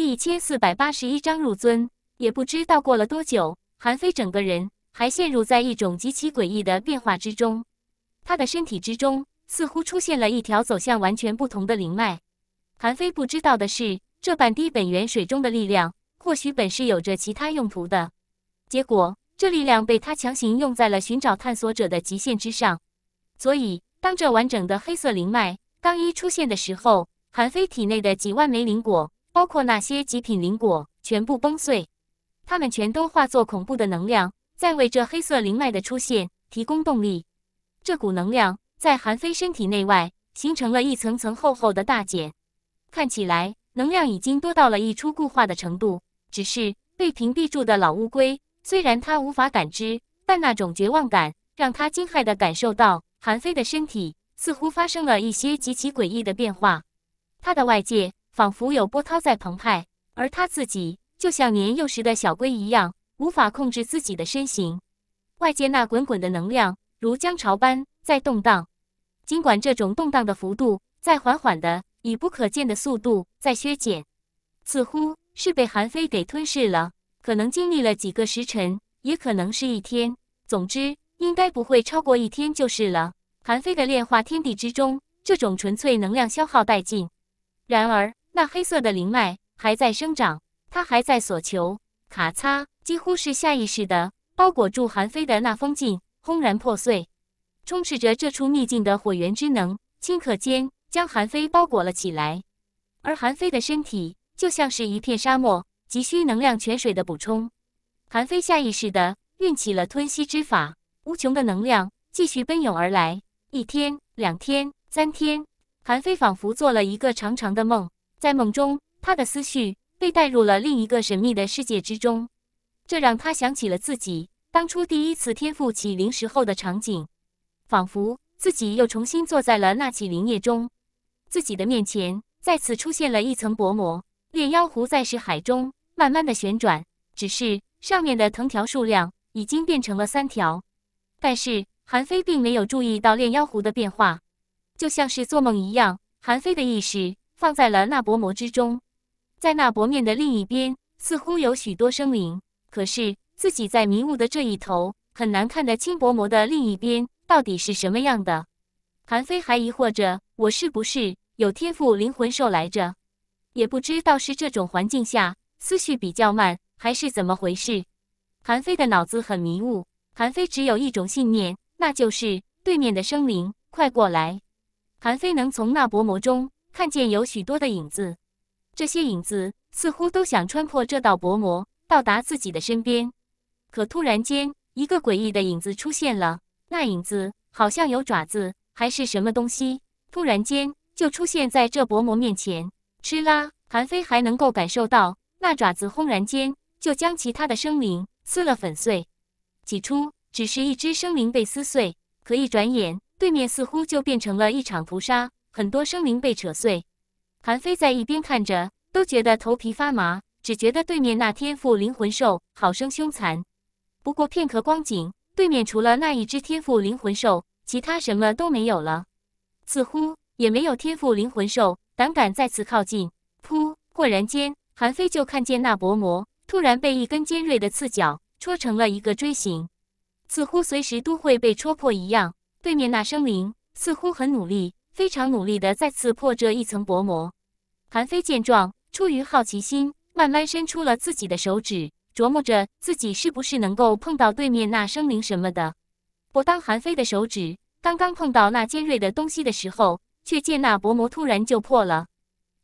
第一千四百八十一章入尊，也不知道过了多久，韩非整个人还陷入在一种极其诡异的变化之中。他的身体之中似乎出现了一条走向完全不同的灵脉。韩非不知道的是，这半滴本源水中的力量，或许本是有着其他用途的。结果，这力量被他强行用在了寻找探索者的极限之上。所以，当这完整的黑色灵脉刚一出现的时候，韩非体内的几万枚灵果。包括那些极品灵果，全部崩碎，它们全都化作恐怖的能量，在为这黑色灵脉的出现提供动力。这股能量在韩非身体内外形成了一层层厚厚的大茧，看起来能量已经多到了溢出固化的程度。只是被屏蔽住的老乌龟，虽然他无法感知，但那种绝望感让他惊骇地感受到，韩非的身体似乎发生了一些极其诡异的变化。他的外界。仿佛有波涛在澎湃，而他自己就像年幼时的小龟一样，无法控制自己的身形。外界那滚滚的能量如江潮般在动荡，尽管这种动荡的幅度在缓缓的以不可见的速度在削减，似乎是被韩非给吞噬了。可能经历了几个时辰，也可能是一天，总之应该不会超过一天就是了。韩非的炼化天地之中，这种纯粹能量消耗殆尽，然而。那黑色的灵脉还在生长，它还在所求。咔嚓，几乎是下意识的包裹住韩非的那封信轰然破碎，充斥着这处秘境的火源之能，顷刻间将韩非包裹了起来。而韩非的身体就像是一片沙漠，急需能量泉水的补充。韩非下意识的运起了吞吸之法，无穷的能量继续奔涌而来。一天，两天，三天，韩非仿佛做了一个长长的梦。在梦中，他的思绪被带入了另一个神秘的世界之中，这让他想起了自己当初第一次天赋启灵时候的场景，仿佛自己又重新坐在了那起灵液中。自己的面前再次出现了一层薄膜，炼妖壶在石海中慢慢的旋转，只是上面的藤条数量已经变成了三条。但是韩非并没有注意到炼妖壶的变化，就像是做梦一样，韩非的意识。放在了那薄膜之中，在那薄面的另一边似乎有许多生灵，可是自己在迷雾的这一头很难看得清薄膜的另一边到底是什么样的。韩非还疑惑着：我是不是有天赋灵魂兽来着？也不知道是这种环境下思绪比较慢，还是怎么回事。韩非的脑子很迷雾。韩非只有一种信念，那就是对面的生灵快过来。韩非能从那薄膜中。看见有许多的影子，这些影子似乎都想穿破这道薄膜，到达自己的身边。可突然间，一个诡异的影子出现了，那影子好像有爪子，还是什么东西，突然间就出现在这薄膜面前。吃啦！韩非还能够感受到那爪子轰然间就将其他的生灵撕了粉碎。起初只是一只生灵被撕碎，可一转眼，对面似乎就变成了一场屠杀。很多生灵被扯碎，韩非在一边看着，都觉得头皮发麻，只觉得对面那天赋灵魂兽好生凶残。不过片刻光景，对面除了那一只天赋灵魂兽，其他什么都没有了，似乎也没有天赋灵魂兽胆敢再次靠近。噗！忽然间，韩非就看见那薄膜突然被一根尖锐的刺角戳成了一个锥形，似乎随时都会被戳破一样。对面那生灵似乎很努力。非常努力的再次破这一层薄膜，韩非见状，出于好奇心，慢慢伸出了自己的手指，琢磨着自己是不是能够碰到对面那生灵什么的。不当韩非的手指刚刚碰到那尖锐的东西的时候，却见那薄膜突然就破了，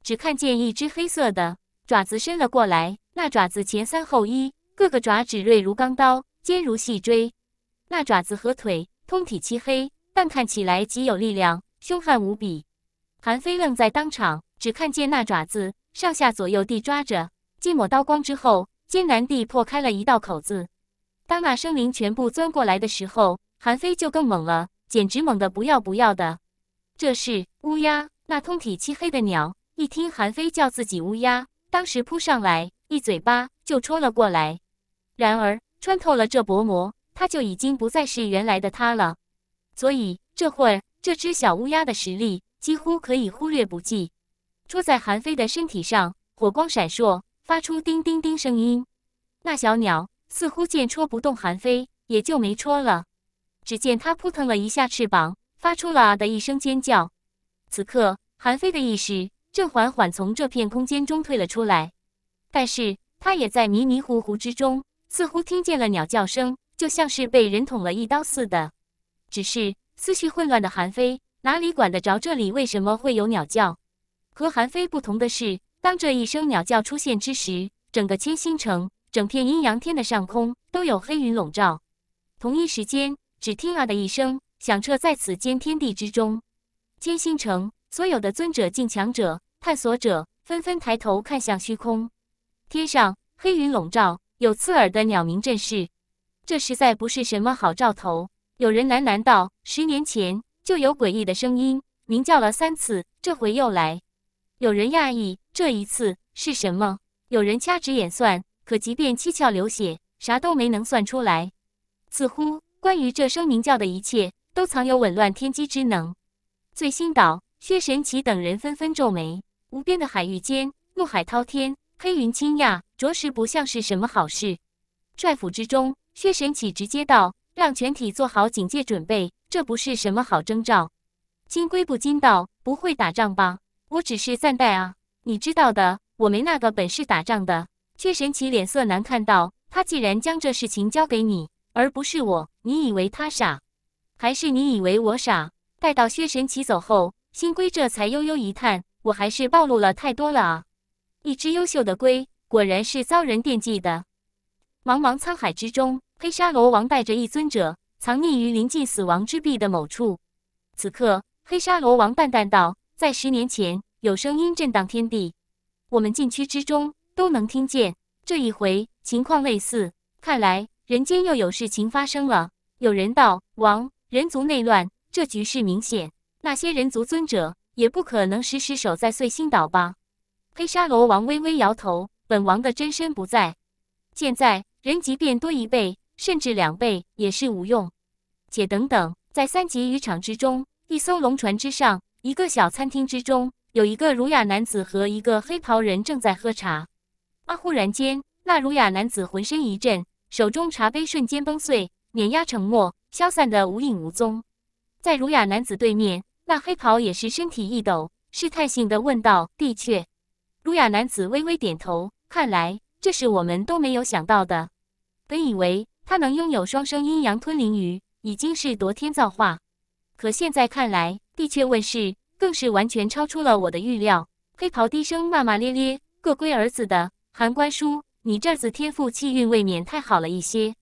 只看见一只黑色的爪子伸了过来。那爪子前三后一，各个爪趾锐如钢刀，尖如细锥。那爪子和腿通体漆黑，但看起来极有力量。凶悍无比，韩非愣在当场，只看见那爪子上下左右地抓着，几抹刀光之后，艰难地破开了一道口子。当那生灵全部钻过来的时候，韩非就更猛了，简直猛的不要不要的。这是乌鸦，那通体漆黑的鸟，一听韩非叫自己乌鸦，当时扑上来一嘴巴就戳了过来。然而穿透了这薄膜，它就已经不再是原来的它了，所以这会儿。这只小乌鸦的实力几乎可以忽略不计，戳在韩非的身体上，火光闪烁，发出叮叮叮声音。那小鸟似乎见戳不动韩非，也就没戳了。只见它扑腾了一下翅膀，发出了的一声尖叫。此刻，韩非的意识正缓缓从这片空间中退了出来，但是他也在迷迷糊糊之中，似乎听见了鸟叫声，就像是被人捅了一刀似的。只是。思绪混乱的韩非哪里管得着这里为什么会有鸟叫？和韩非不同的是，当这一声鸟叫出现之时，整个千星城、整片阴阳天的上空都有黑云笼罩。同一时间，只听啊的一声响彻在此间天地之中，千星城所有的尊者、境强者、探索者纷纷抬头看向虚空，天上黑云笼罩，有刺耳的鸟鸣震世，这实在不是什么好兆头。有人喃喃道：“十年前就有诡异的声音鸣叫了三次，这回又来。”有人讶异：“这一次是什么？”有人掐指演算，可即便七窍流血，啥都没能算出来。似乎关于这声鸣叫的一切，都藏有紊乱天机之能。醉心岛，薛神起等人纷纷皱眉。无边的海域间，怒海滔天，黑云倾压，着实不像是什么好事。帅府之中，薛神起直接道。让全体做好警戒准备，这不是什么好征兆。金龟不禁道：“不会打仗吧？我只是暂代啊，你知道的，我没那个本事打仗的。”薛神奇脸色难看道：“他既然将这事情交给你，而不是我，你以为他傻，还是你以为我傻？”待到薛神奇走后，金龟这才悠悠一叹：“我还是暴露了太多了啊！一只优秀的龟，果然是遭人惦记的。茫茫沧海之中。”黑沙罗王带着一尊者藏匿于临近死亡之壁的某处。此刻，黑沙罗王淡淡道：“在十年前，有声音震荡天地，我们禁区之中都能听见。这一回情况类似，看来人间又有事情发生了。”有人道：“王，人族内乱，这局势明显，那些人族尊者也不可能时时守在碎星岛吧？”黑沙罗王微微摇头：“本王的真身不在，现在人即便多一倍。”甚至两倍也是无用。且等等，在三级渔场之中，一艘龙船之上，一个小餐厅之中，有一个儒雅男子和一个黑袍人正在喝茶。啊！忽然间，那儒雅男子浑身一震，手中茶杯瞬间崩碎，碾压成沫，消散的无影无踪。在儒雅男子对面，那黑袍也是身体一抖，试探性的问道：“的确。”儒雅男子微微点头，看来这是我们都没有想到的。本以为。他能拥有双生阴阳吞灵鱼，已经是夺天造化。可现在看来，帝阙问世更是完全超出了我的预料。黑袍低声骂骂咧咧：“个龟儿子的，韩官叔，你这子天赋气运未免太好了一些。”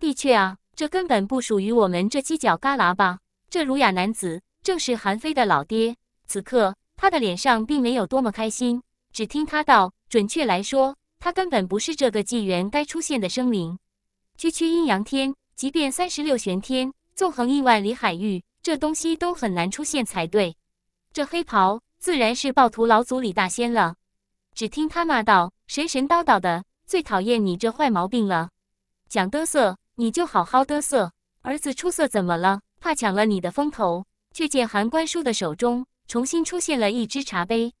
帝阙啊，这根本不属于我们这犄角旮旯吧？这儒雅男子正是韩非的老爹。此刻他的脸上并没有多么开心，只听他道：“准确来说，他根本不是这个纪元该出现的生灵。”区区阴阳天，即便三十六玄天纵横亿万里海域，这东西都很难出现才对。这黑袍自然是暴徒老祖李大仙了。只听他骂道：“神神叨叨的，最讨厌你这坏毛病了。想嘚瑟，你就好好嘚瑟。儿子出色怎么了？怕抢了你的风头？”却见韩官叔的手中重新出现了一只茶杯，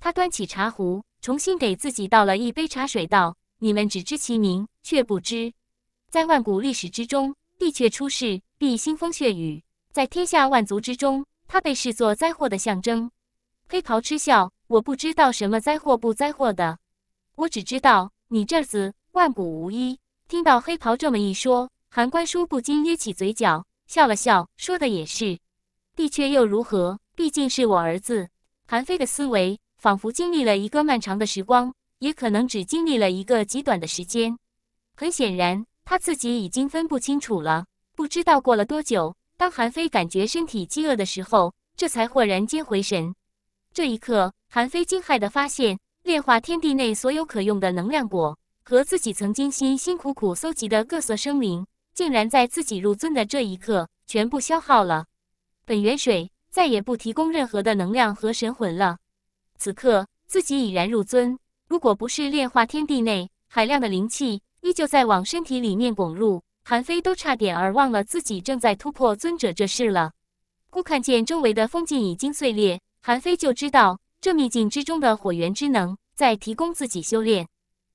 他端起茶壶，重新给自己倒了一杯茶水，道：“你们只知其名，却不知。”在万古历史之中，帝阙出世必腥风血雨。在天下万族之中，他被视作灾祸的象征。黑袍嗤笑，我不知道什么灾祸不灾祸的，我只知道你这子万古无一。听到黑袍这么一说，韩关叔不禁咧起嘴角笑了笑，说的也是。帝阙又如何？毕竟是我儿子。韩非的思维仿佛经历了一个漫长的时光，也可能只经历了一个极短的时间。很显然。他自己已经分不清楚了，不知道过了多久，当韩非感觉身体饥饿的时候，这才豁然间回神。这一刻，韩非惊骇的发现，炼化天地内所有可用的能量果和自己曾经辛辛苦苦搜集的各色生灵，竟然在自己入尊的这一刻全部消耗了。本源水再也不提供任何的能量和神魂了。此刻自己已然入尊，如果不是炼化天地内海量的灵气，依旧在往身体里面拱入，韩非都差点儿忘了自己正在突破尊者这事了。忽看见周围的风镜已经碎裂，韩非就知道这秘境之中的火源之能在提供自己修炼，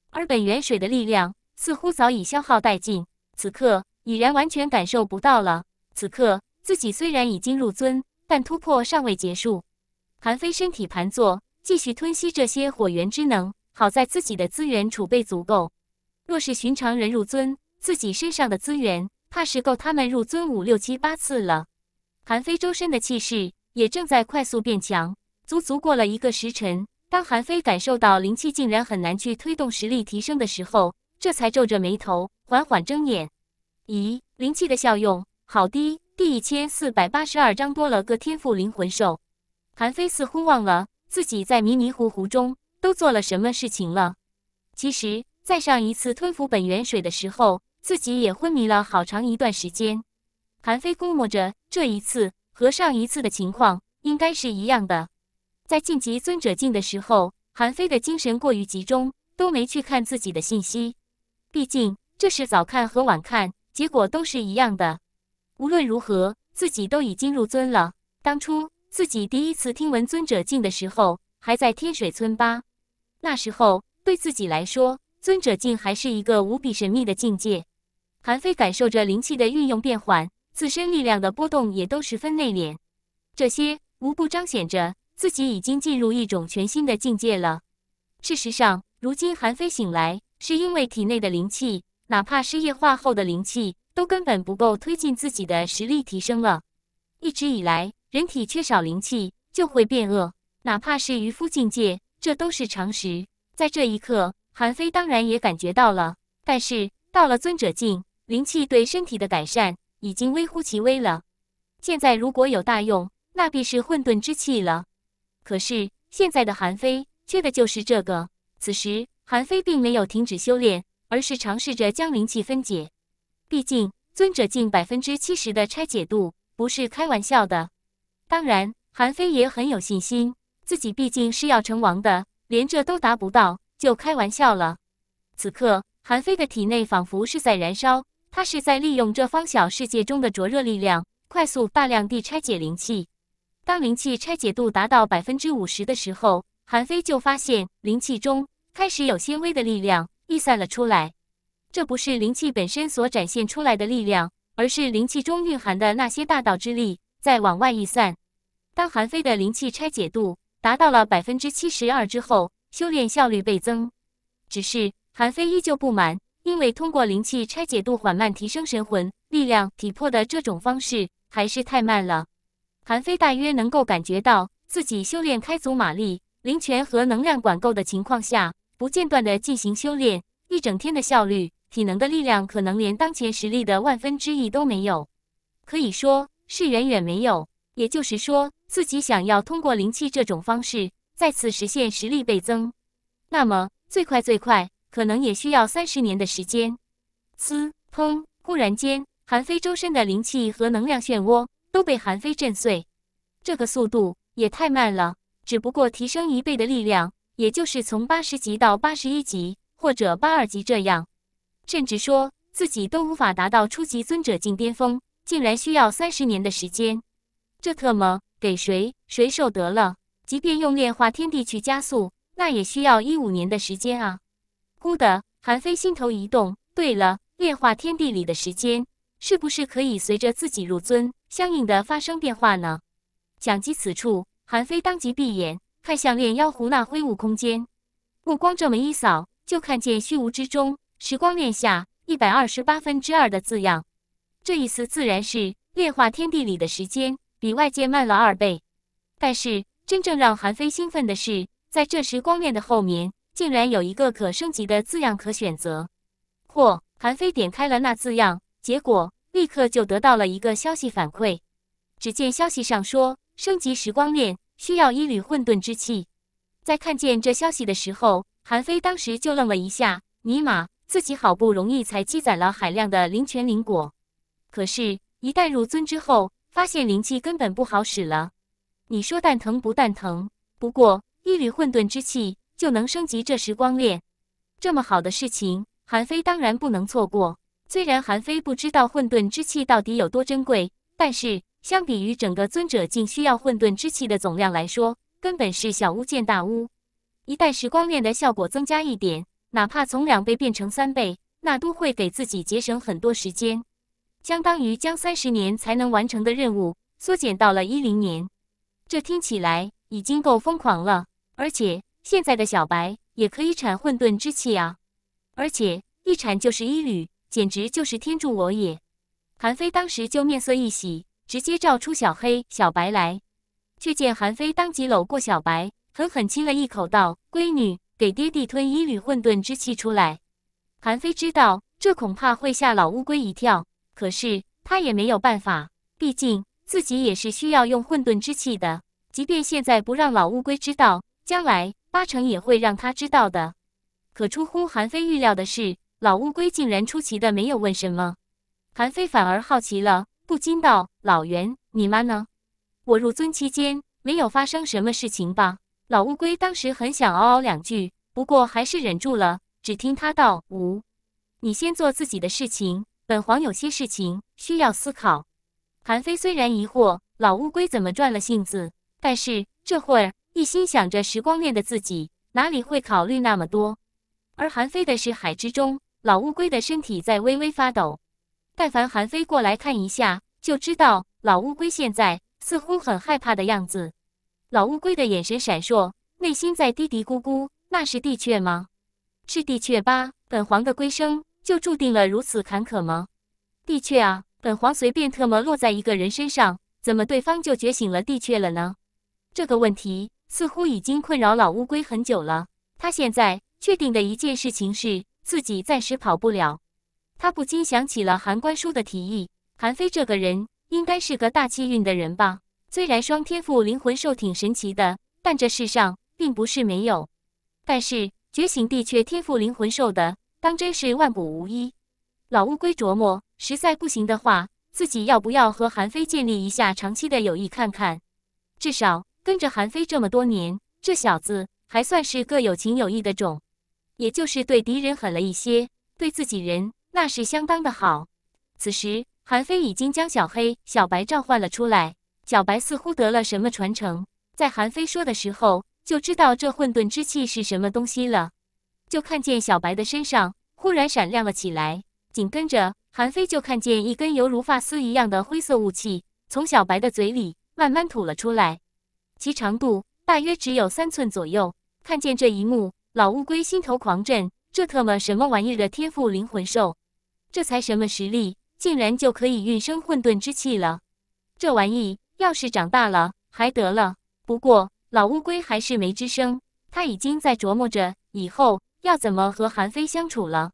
而本源水的力量似乎早已消耗殆尽，此刻已然完全感受不到了。此刻自己虽然已经入尊，但突破尚未结束。韩非身体盘坐，继续吞吸这些火源之能。好在自己的资源储备足够。若是寻常人入尊，自己身上的资源，怕是够他们入尊五六七八次了。韩非周身的气势也正在快速变强，足足过了一个时辰，当韩非感受到灵气竟然很难去推动实力提升的时候，这才皱着眉头缓缓睁眼。咦，灵气的效用好低。第一千四百八十二章多了个天赋灵魂兽。韩非似乎忘了自己在迷迷糊糊中都做了什么事情了。其实。在上一次吞服本源水的时候，自己也昏迷了好长一段时间。韩非估摸着，这一次和上一次的情况应该是一样的。在晋级尊者境的时候，韩非的精神过于集中，都没去看自己的信息。毕竟这是早看和晚看，结果都是一样的。无论如何，自己都已经入尊了。当初自己第一次听闻尊者境的时候，还在天水村吧？那时候对自己来说。尊者境还是一个无比神秘的境界，韩非感受着灵气的运用变换，自身力量的波动也都十分内敛，这些无不彰显着自己已经进入一种全新的境界了。事实上，如今韩非醒来，是因为体内的灵气，哪怕是液化后的灵气，都根本不够推进自己的实力提升了。一直以来，人体缺少灵气就会变恶，哪怕是渔夫境界，这都是常识。在这一刻。韩非当然也感觉到了，但是到了尊者境，灵气对身体的改善已经微乎其微了。现在如果有大用，那必是混沌之气了。可是现在的韩非缺的就是这个。此时，韩非并没有停止修炼，而是尝试着将灵气分解。毕竟尊者境百分之七十的拆解度不是开玩笑的。当然，韩非也很有信心，自己毕竟是要成王的，连这都达不到。就开玩笑了。此刻，韩非的体内仿佛是在燃烧，他是在利用这方小世界中的灼热力量，快速大量地拆解灵气。当灵气拆解度达到百分之五十的时候，韩非就发现灵气中开始有纤维的力量溢散了出来。这不是灵气本身所展现出来的力量，而是灵气中蕴含的那些大道之力在往外溢散。当韩非的灵气拆解度达到了百分之七十二之后。修炼效率倍增，只是韩非依旧不满，因为通过灵气拆解度缓慢提升神魂力量、体魄的这种方式还是太慢了。韩非大约能够感觉到，自己修炼开足马力、灵泉和能量管够的情况下，不间断的进行修炼，一整天的效率、体能的力量可能连当前实力的万分之一都没有，可以说是远远没有。也就是说，自己想要通过灵气这种方式。再次实现实力倍增，那么最快最快可能也需要三十年的时间。嘶，砰！忽然间，韩非周身的灵气和能量漩涡都被韩非震碎。这个速度也太慢了！只不过提升一倍的力量，也就是从八十级到八十一级或者八二级这样，甚至说自己都无法达到初级尊者境巅峰，竟然需要三十年的时间，这特么给谁谁受得了？即便用炼化天地去加速，那也需要一五年的时间啊！忽的，韩非心头一动。对了，炼化天地里的时间，是不是可以随着自己入尊，相应的发生变化呢？想及此处，韩非当即闭眼，看向炼妖壶那灰雾空间，目光这么一扫，就看见虚无之中，时光炼下一百二十八分之二的字样。这意思自然是炼化天地里的时间比外界慢了二倍，但是。真正让韩非兴奋的是，在这时光链的后面竟然有一个可升级的字样可选择。嚯！韩非点开了那字样，结果立刻就得到了一个消息反馈。只见消息上说，升级时光链需要一缕混沌之气。在看见这消息的时候，韩非当时就愣了一下。尼玛，自己好不容易才积攒了海量的灵泉灵果，可是，一旦入尊之后，发现灵气根本不好使了。你说蛋疼不蛋疼？不过一缕混沌之气就能升级这时光链，这么好的事情，韩非当然不能错过。虽然韩非不知道混沌之气到底有多珍贵，但是相比于整个尊者境需要混沌之气的总量来说，根本是小巫见大巫。一旦时光链的效果增加一点，哪怕从两倍变成三倍，那都会给自己节省很多时间，相当于将三十年才能完成的任务缩减到了一零年。这听起来已经够疯狂了，而且现在的小白也可以产混沌之气啊！而且一产就是一缕，简直就是天助我也！韩非当时就面色一喜，直接召出小黑、小白来，却见韩非当即搂过小白，狠狠亲了一口，道：“闺女，给爹地吞一缕混沌之气出来。”韩非知道这恐怕会吓老乌龟一跳，可是他也没有办法，毕竟。自己也是需要用混沌之气的，即便现在不让老乌龟知道，将来八成也会让他知道的。可出乎韩非预料的是，老乌龟竟然出奇的没有问什么，韩非反而好奇了，不禁道：“老袁，你妈呢？我入尊期间没有发生什么事情吧？”老乌龟当时很想嗷嗷两句，不过还是忍住了，只听他道：“无，你先做自己的事情，本皇有些事情需要思考。”韩非虽然疑惑老乌龟怎么转了性子，但是这会儿一心想着时光链的自己哪里会考虑那么多？而韩非的是海之中，老乌龟的身体在微微发抖。但凡韩非过来看一下，就知道老乌龟现在似乎很害怕的样子。老乌龟的眼神闪烁，内心在嘀嘀咕咕：“那是帝雀吗？是帝雀吧？本皇的龟生就注定了如此坎坷吗？帝雀啊！”本皇随便特么落在一个人身上，怎么对方就觉醒了地雀了呢？这个问题似乎已经困扰老乌龟很久了。他现在确定的一件事情是自己暂时跑不了。他不禁想起了韩官叔的提议：韩非这个人应该是个大气运的人吧？虽然双天赋灵魂兽挺神奇的，但这世上并不是没有。但是觉醒地雀天赋灵魂兽的，当真是万古无一。老乌龟琢磨。实在不行的话，自己要不要和韩非建立一下长期的友谊看看？至少跟着韩非这么多年，这小子还算是个有情有义的种。也就是对敌人狠了一些，对自己人那是相当的好。此时，韩非已经将小黑、小白召唤了出来。小白似乎得了什么传承，在韩非说的时候，就知道这混沌之气是什么东西了。就看见小白的身上忽然闪亮了起来，紧跟着。韩非就看见一根犹如发丝一样的灰色雾气从小白的嘴里慢慢吐了出来，其长度大约只有三寸左右。看见这一幕，老乌龟心头狂震：这特么什么玩意的天赋灵魂兽？这才什么实力，竟然就可以运生混沌之气了？这玩意要是长大了还得了？不过老乌龟还是没吱声，他已经在琢磨着以后要怎么和韩非相处了。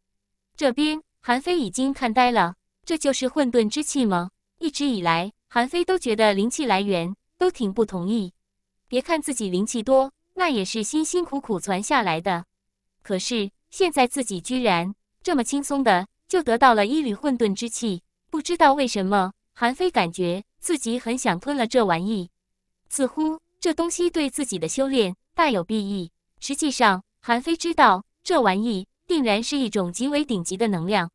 这边。韩非已经看呆了，这就是混沌之气吗？一直以来，韩非都觉得灵气来源都挺不同意。别看自己灵气多，那也是辛辛苦苦攒下来的。可是现在自己居然这么轻松的就得到了一缕混沌之气，不知道为什么，韩非感觉自己很想吞了这玩意。似乎这东西对自己的修炼大有裨益。实际上，韩非知道这玩意。定然是一种极为顶级的能量，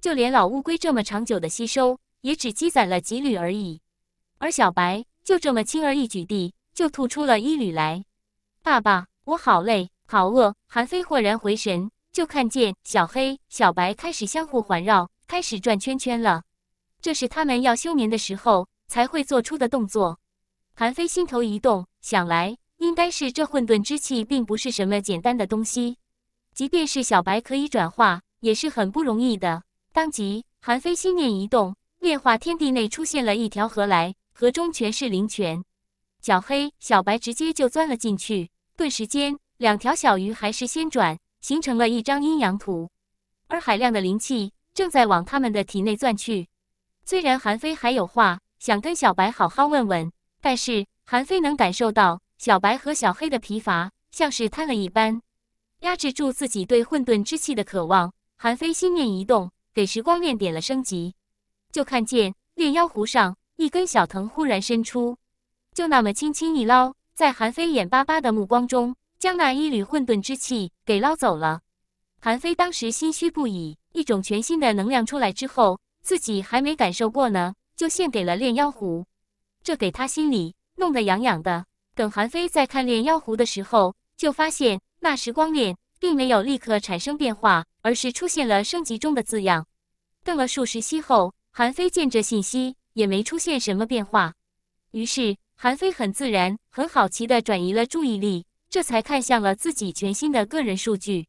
就连老乌龟这么长久的吸收，也只积攒了几缕而已。而小白就这么轻而易举地就吐出了一缕来。爸爸，我好累，好饿。韩飞豁然回神，就看见小黑、小白开始相互环绕，开始转圈圈了。这是他们要休眠的时候才会做出的动作。韩飞心头一动，想来应该是这混沌之气并不是什么简单的东西。即便是小白可以转化，也是很不容易的。当即，韩非心念一动，炼化天地内出现了一条河来，河中全是灵泉。小黑、小白直接就钻了进去。顿时间，两条小鱼还是先转，形成了一张阴阳图，而海量的灵气正在往他们的体内钻去。虽然韩非还有话想跟小白好好问问，但是韩非能感受到小白和小黑的疲乏，像是瘫了一般。压制住自己对混沌之气的渴望，韩非心念一动，给时光链点了升级，就看见炼妖壶上一根小藤忽然伸出，就那么轻轻一捞，在韩非眼巴巴的目光中，将那一缕混沌之气给捞走了。韩非当时心虚不已，一种全新的能量出来之后，自己还没感受过呢，就献给了炼妖壶，这给他心里弄得痒痒的。等韩非再看炼妖壶的时候，就发现。那时光链并没有立刻产生变化，而是出现了“升级中”的字样。瞪了数十息后，韩飞见这信息也没出现什么变化，于是韩飞很自然、很好奇地转移了注意力，这才看向了自己全新的个人数据。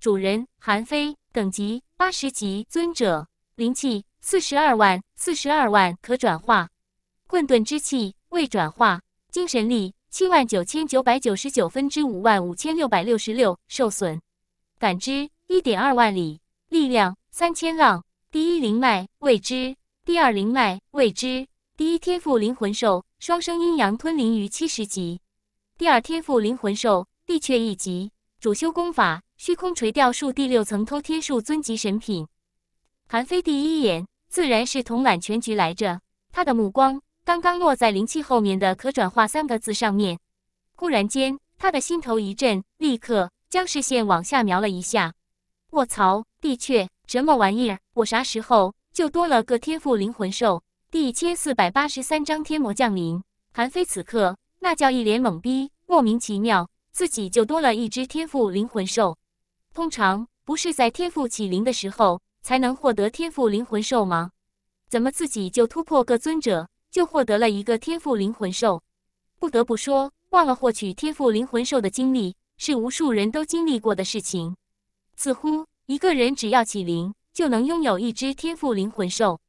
主人韩飞，等级八十级尊者，灵气四十二万，四十二万可转化，混沌之气未转化，精神力。七万九千九百九十九分之五万五千六百六十六受损，感知一点二万里，力量三千浪。第一灵脉未知，第二灵脉未知。第一天赋灵魂兽双生阴阳吞灵鱼七十级，第二天赋灵魂兽地阙一级。主修功法虚空垂钓术第六层偷天术尊级神品。韩非第一眼自然是统揽全局来着，他的目光。刚刚落在灵气后面的“可转化”三个字上面，忽然间他的心头一震，立刻将视线往下瞄了一下。卧槽！的确，什么玩意儿？我啥时候就多了个天赋灵魂兽？第一千四百八十三章天魔降临。韩非此刻那叫一脸懵逼，莫名其妙，自己就多了一只天赋灵魂兽。通常不是在天赋启灵的时候才能获得天赋灵魂兽吗？怎么自己就突破个尊者？就获得了一个天赋灵魂兽，不得不说，忘了获取天赋灵魂兽的经历是无数人都经历过的事情。似乎一个人只要起灵，就能拥有一只天赋灵魂兽。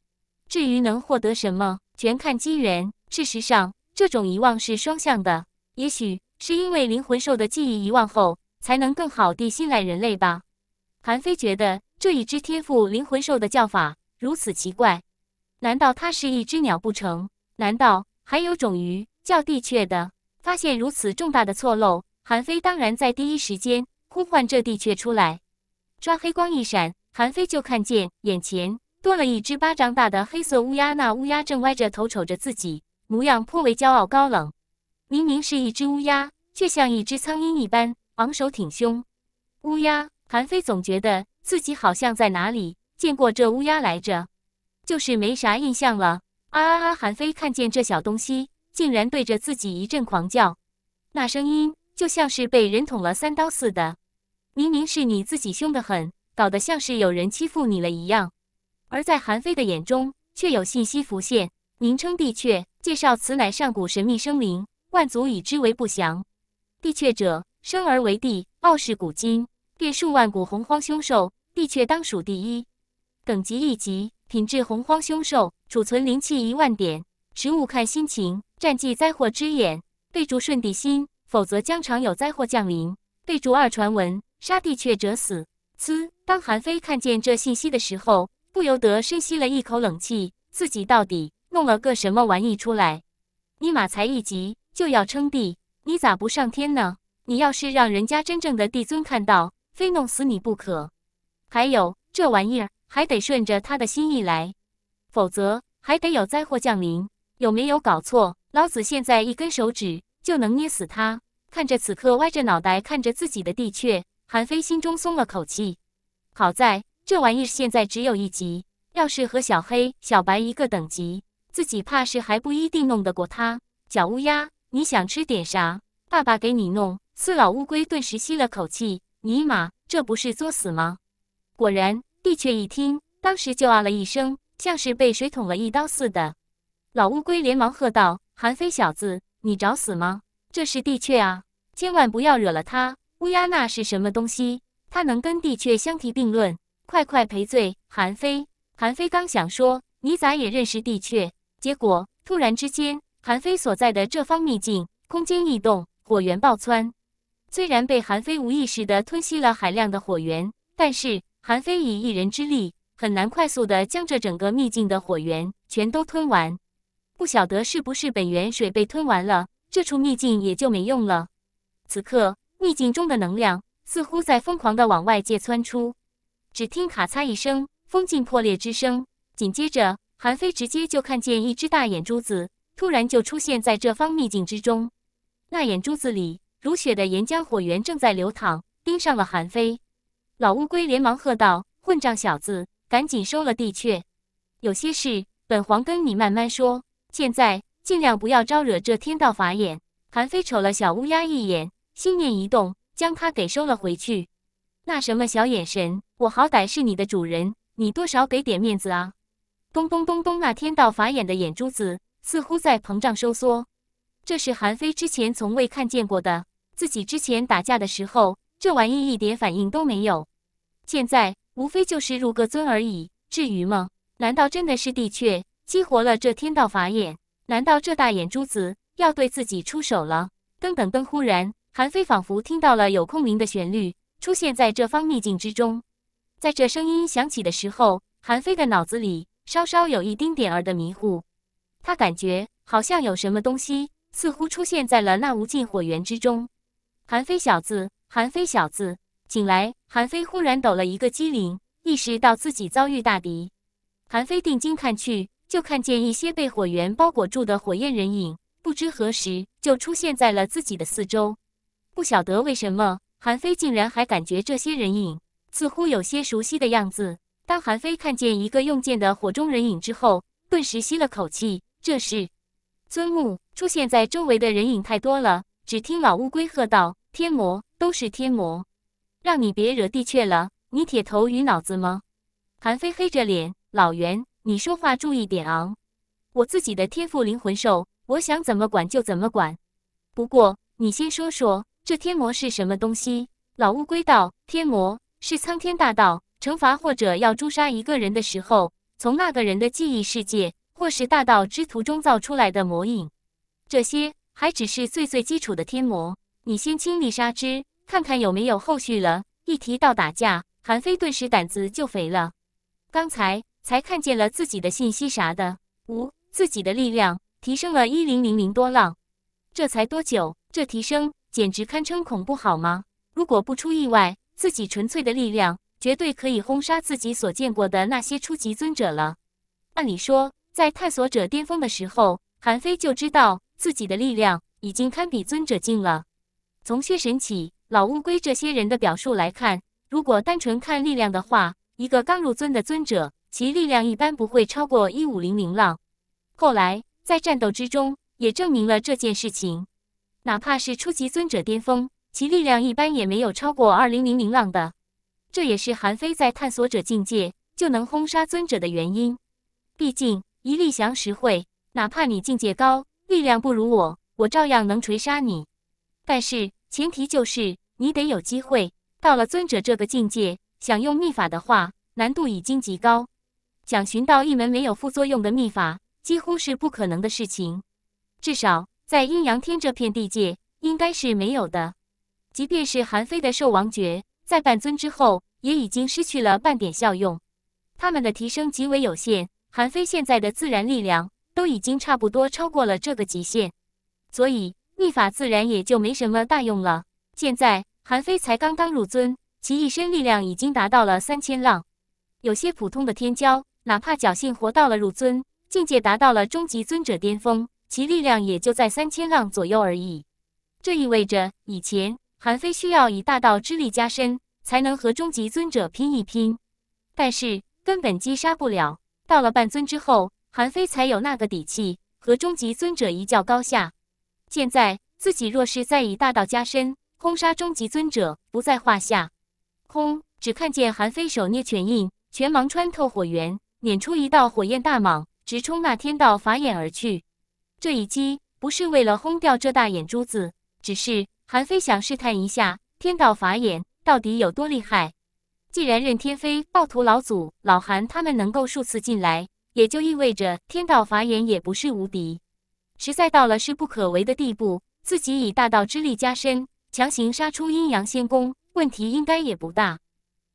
至于能获得什么，全看机缘。事实上，这种遗忘是双向的。也许是因为灵魂兽的记忆遗忘后，才能更好地信赖人类吧。韩非觉得这一只天赋灵魂兽的叫法如此奇怪。难道它是一只鸟不成？难道还有种鱼叫地雀的？发现如此重大的错漏，韩非当然在第一时间呼唤这地雀出来。抓黑光一闪，韩非就看见眼前多了一只巴掌大的黑色乌鸦。那乌鸦正歪着头瞅着自己，模样颇为骄傲高冷。明明是一只乌鸦，却像一只苍鹰一般昂首挺胸。乌鸦，韩非总觉得自己好像在哪里见过这乌鸦来着。就是没啥印象了啊！啊啊！韩非看见这小东西，竟然对着自己一阵狂叫，那声音就像是被人捅了三刀似的。明明是你自己凶得很，搞得像是有人欺负你了一样。而在韩非的眼中，却有信息浮现：名称地阙，介绍：此乃上古神秘生灵，万族以之为不祥。地阙者，生而为帝，傲视古今，遍数万古洪荒凶兽，地阙当属第一，等级一级。品质洪荒凶兽，储存灵气一万点。食物看心情。战绩灾祸之眼，备注顺帝心，否则将常有灾祸降临。备注二：传闻杀帝却者死。呲！当韩非看见这信息的时候，不由得深吸了一口冷气。自己到底弄了个什么玩意出来？你马才一级就要称帝，你咋不上天呢？你要是让人家真正的帝尊看到，非弄死你不可。还有这玩意儿。还得顺着他的心意来，否则还得有灾祸降临。有没有搞错？老子现在一根手指就能捏死他！看着此刻歪着脑袋看着自己的地雀，韩非心中松了口气。好在这玩意现在只有一级，要是和小黑、小白一个等级，自己怕是还不一定弄得过他。小乌鸦，你想吃点啥？爸爸给你弄。四老乌龟顿时吸了口气：“尼玛，这不是作死吗？”果然。地雀一听，当时就啊了一声，像是被水捅了一刀似的。老乌龟连忙喝道：“韩非小子，你找死吗？这是地雀啊，千万不要惹了他！乌鸦那是什么东西？他能跟地雀相提并论？快快赔罪！”韩非，韩非刚想说你咋也认识地雀，结果突然之间，韩非所在的这方秘境空间异动，火源爆窜。虽然被韩非无意识地吞吸了海量的火源，但是。韩非以一人之力很难快速地将这整个秘境的火源全都吞完，不晓得是不是本源水被吞完了，这处秘境也就没用了。此刻，秘境中的能量似乎在疯狂的往外界窜出。只听咔嚓一声，封禁破裂之声，紧接着，韩非直接就看见一只大眼珠子突然就出现在这方秘境之中。那眼珠子里如血的岩浆火源正在流淌，盯上了韩非。老乌龟连忙喝道：“混账小子，赶紧收了地雀！有些事，本皇跟你慢慢说。现在尽量不要招惹这天道法眼。”韩非瞅了小乌鸦一眼，心念一动，将它给收了回去。那什么小眼神，我好歹是你的主人，你多少给点面子啊！咚咚咚咚，那天道法眼的眼珠子似乎在膨胀收缩，这是韩非之前从未看见过的。自己之前打架的时候，这玩意一点反应都没有。现在无非就是入个尊而已，至于吗？难道真的是帝阙激活了这天道法眼？难道这大眼珠子要对自己出手了？噔噔噔！忽然，韩非仿佛听到了有空灵的旋律出现在这方秘境之中。在这声音响起的时候，韩非的脑子里稍稍有一丁点儿的迷糊，他感觉好像有什么东西似乎出现在了那无尽火源之中。韩非小子，韩非小子。醒来，韩非忽然抖了一个机灵，意识到自己遭遇大敌。韩非定睛看去，就看见一些被火源包裹住的火焰人影，不知何时就出现在了自己的四周。不晓得为什么，韩非竟然还感觉这些人影似乎有些熟悉的样子。当韩非看见一个用剑的火中人影之后，顿时吸了口气。这是尊木出现在周围的人影太多了。只听老乌龟喝道：“天魔，都是天魔。”让你别惹地雀了，你铁头鱼脑子吗？韩非黑着脸，老袁，你说话注意点啊！我自己的天赋灵魂兽，我想怎么管就怎么管。不过你先说说这天魔是什么东西？老乌龟道：天魔是苍天大道惩罚或者要诛杀一个人的时候，从那个人的记忆世界或是大道之途中造出来的魔影。这些还只是最最基础的天魔，你先清理杀之。看看有没有后续了。一提到打架，韩非顿时胆子就肥了。刚才才看见了自己的信息啥的，无，自己的力量提升了一零零零多浪。这才多久？这提升简直堪称恐怖，好吗？如果不出意外，自己纯粹的力量绝对可以轰杀自己所见过的那些初级尊者了。按理说，在探索者巅峰的时候，韩非就知道自己的力量已经堪比尊者境了。从血神起。老乌龟这些人的表述来看，如果单纯看力量的话，一个刚入尊的尊者，其力量一般不会超过一五零零浪。后来在战斗之中也证明了这件事情，哪怕是初级尊者巅峰，其力量一般也没有超过二零零零浪的。这也是韩非在探索者境界就能轰杀尊者的原因。毕竟一力降十会，哪怕你境界高，力量不如我，我照样能锤杀你。但是前提就是。你得有机会到了尊者这个境界，想用秘法的话，难度已经极高。想寻到一门没有副作用的秘法，几乎是不可能的事情。至少在阴阳天这片地界，应该是没有的。即便是韩非的兽王诀，在半尊之后，也已经失去了半点效用。他们的提升极为有限，韩非现在的自然力量，都已经差不多超过了这个极限，所以秘法自然也就没什么大用了。现在。韩非才刚刚入尊，其一身力量已经达到了三千浪。有些普通的天骄，哪怕侥幸活到了入尊境界，达到了终极尊者巅峰，其力量也就在三千浪左右而已。这意味着，以前韩非需要以大道之力加身，才能和终极尊者拼一拼，但是根本击杀不了。到了半尊之后，韩非才有那个底气和终极尊者一较高下。现在自己若是再以大道加身，轰杀终极尊者不在话下。空只看见韩非手捏拳印，拳芒穿透火源，撵出一道火焰大蟒，直冲那天道法眼而去。这一击不是为了轰掉这大眼珠子，只是韩非想试探一下天道法眼到底有多厉害。既然任天飞、暴徒老祖、老韩他们能够数次进来，也就意味着天道法眼也不是无敌。实在到了势不可为的地步，自己以大道之力加身。强行杀出阴阳仙宫，问题应该也不大。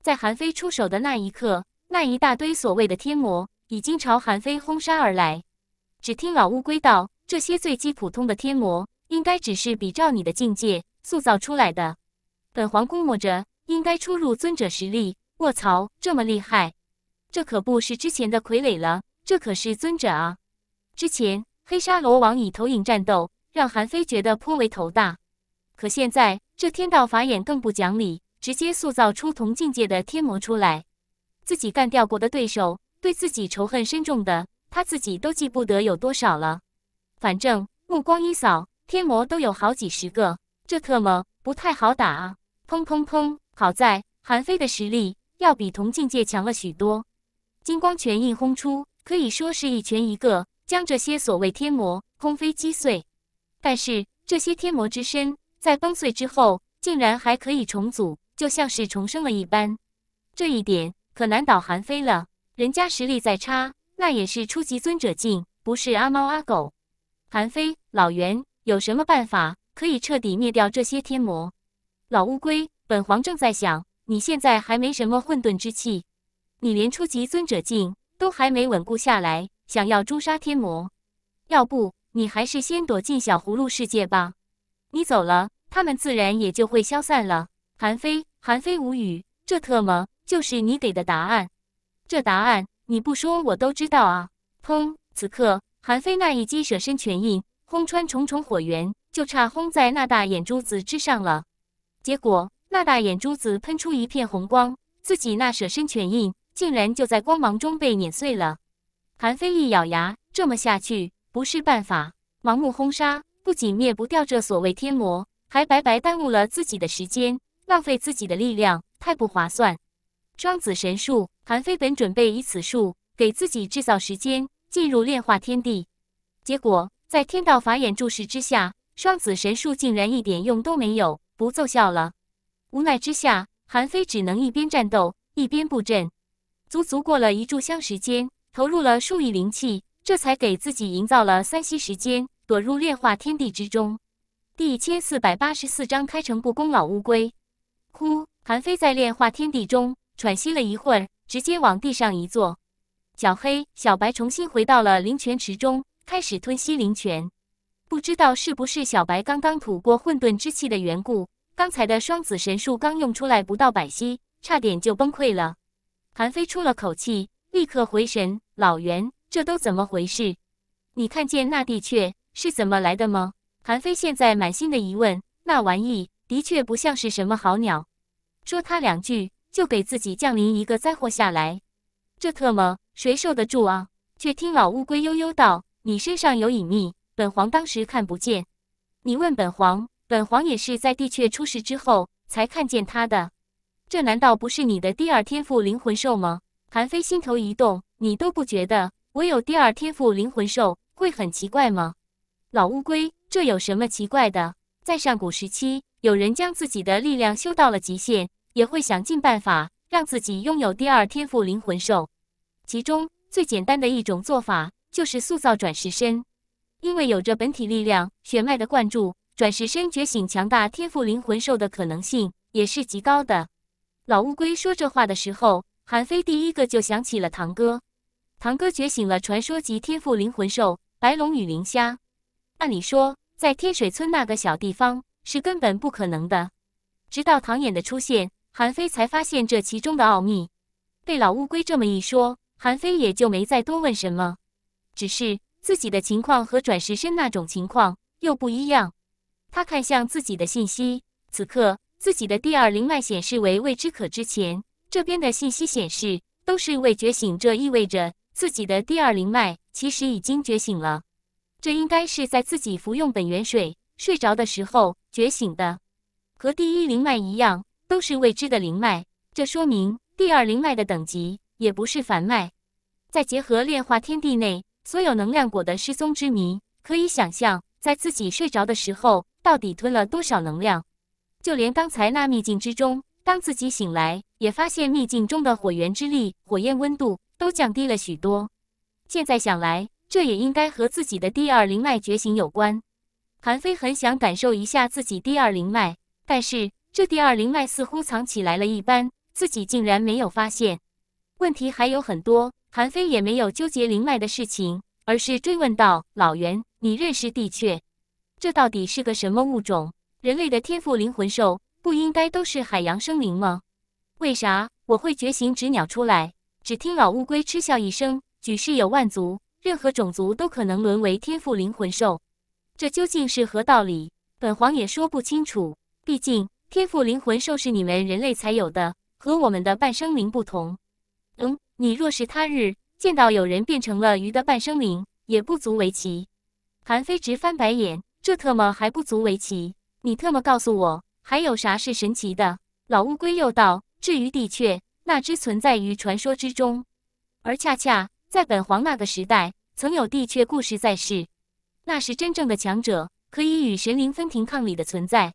在韩非出手的那一刻，那一大堆所谓的天魔已经朝韩非轰杀而来。只听老乌龟道：“这些最基普通的天魔，应该只是比照你的境界塑造出来的。本皇估摸着，应该出入尊者实力。”卧槽，这么厉害！这可不是之前的傀儡了，这可是尊者啊！之前黑沙罗王以投影战斗，让韩非觉得颇为头大。可现在这天道法眼更不讲理，直接塑造出同境界的天魔出来。自己干掉过的对手，对自己仇恨深重的，他自己都记不得有多少了。反正目光一扫，天魔都有好几十个，这特么不太好打啊！砰砰砰！好在韩非的实力要比同境界强了许多，金光拳印轰出，可以说是一拳一个，将这些所谓天魔空飞击碎。但是这些天魔之身。在崩碎之后，竟然还可以重组，就像是重生了一般。这一点可难倒韩非了。人家实力再差，那也是初级尊者境，不是阿猫阿狗。韩非，老袁有什么办法可以彻底灭掉这些天魔？老乌龟，本皇正在想，你现在还没什么混沌之气，你连初级尊者境都还没稳固下来，想要诛杀天魔，要不你还是先躲进小葫芦世界吧。你走了。他们自然也就会消散了。韩非，韩非无语，这特么就是你给的答案？这答案你不说我都知道啊！砰！此刻，韩非那一击舍身拳印轰穿重重火源，就差轰在那大眼珠子之上了。结果，那大眼珠子喷出一片红光，自己那舍身拳印竟然就在光芒中被碾碎了。韩非一咬牙，这么下去不是办法，盲目轰杀不仅灭不掉这所谓天魔。还白白耽误了自己的时间，浪费自己的力量，太不划算。双子神术，韩非本准备以此术给自己制造时间，进入炼化天地。结果在天道法眼注视之下，双子神术竟然一点用都没有，不奏效了。无奈之下，韩非只能一边战斗一边布阵，足足过了一炷香时间，投入了数亿灵气，这才给自己营造了三息时间，躲入炼化天地之中。第一千四百八十四章开诚布公。老乌龟，呼！韩非在炼化天地中喘息了一会儿，直接往地上一坐。小黑、小白重新回到了灵泉池中，开始吞吸灵泉。不知道是不是小白刚刚吐过混沌之气的缘故，刚才的双子神术刚用出来不到百息，差点就崩溃了。韩非出了口气，立刻回神。老袁，这都怎么回事？你看见那地雀是怎么来的吗？韩非现在满心的疑问，那玩意的确不像是什么好鸟，说他两句就给自己降临一个灾祸下来，这特么谁受得住啊？却听老乌龟悠悠道：“你身上有隐秘，本皇当时看不见。你问本皇，本皇也是在帝阙出事之后才看见他的。这难道不是你的第二天赋灵魂兽吗？”韩非心头一动，你都不觉得我有第二天赋灵魂兽会很奇怪吗？老乌龟。这有什么奇怪的？在上古时期，有人将自己的力量修到了极限，也会想尽办法让自己拥有第二天赋灵魂兽。其中最简单的一种做法就是塑造转世身，因为有着本体力量血脉的灌注，转世身觉醒强大天赋灵魂兽的可能性也是极高的。老乌龟说这话的时候，韩非第一个就想起了堂哥，堂哥觉醒了传说级天赋灵魂兽白龙与灵虾，按理说。在天水村那个小地方是根本不可能的。直到唐衍的出现，韩非才发现这其中的奥秘。被老乌龟这么一说，韩非也就没再多问什么。只是自己的情况和转世身那种情况又不一样。他看向自己的信息，此刻自己的第二灵脉显示为未知，可之前这边的信息显示都是未觉醒，这意味着自己的第二灵脉其实已经觉醒了。这应该是在自己服用本源水睡着的时候觉醒的，和第一灵脉一样，都是未知的灵脉。这说明第二灵脉的等级也不是凡脉。再结合炼化天地内所有能量果的失踪之谜，可以想象，在自己睡着的时候到底吞了多少能量。就连刚才那秘境之中，当自己醒来，也发现秘境中的火源之力、火焰温度都降低了许多。现在想来。这也应该和自己的第二灵脉觉醒有关，韩非很想感受一下自己第二灵脉，但是这第二灵脉似乎藏起来了，一般自己竟然没有发现。问题还有很多，韩非也没有纠结灵脉的事情，而是追问道：“老袁，你认识地雀？这到底是个什么物种？人类的天赋灵魂兽不应该都是海洋生灵吗？为啥我会觉醒纸鸟出来？”只听老乌龟嗤笑一声：“举世有万族。”任何种族都可能沦为天赋灵魂兽，这究竟是何道理？本皇也说不清楚。毕竟天赋灵魂兽是你们人类才有的，和我们的半生灵不同。嗯，你若是他日见到有人变成了鱼的半生灵，也不足为奇。韩非直翻白眼，这特么还不足为奇？你特么告诉我还有啥是神奇的？老乌龟又道：“至于帝阙，那只存在于传说之中，而恰恰在本皇那个时代。”曾有地雀故事在世，那是真正的强者，可以与神灵分庭抗礼的存在。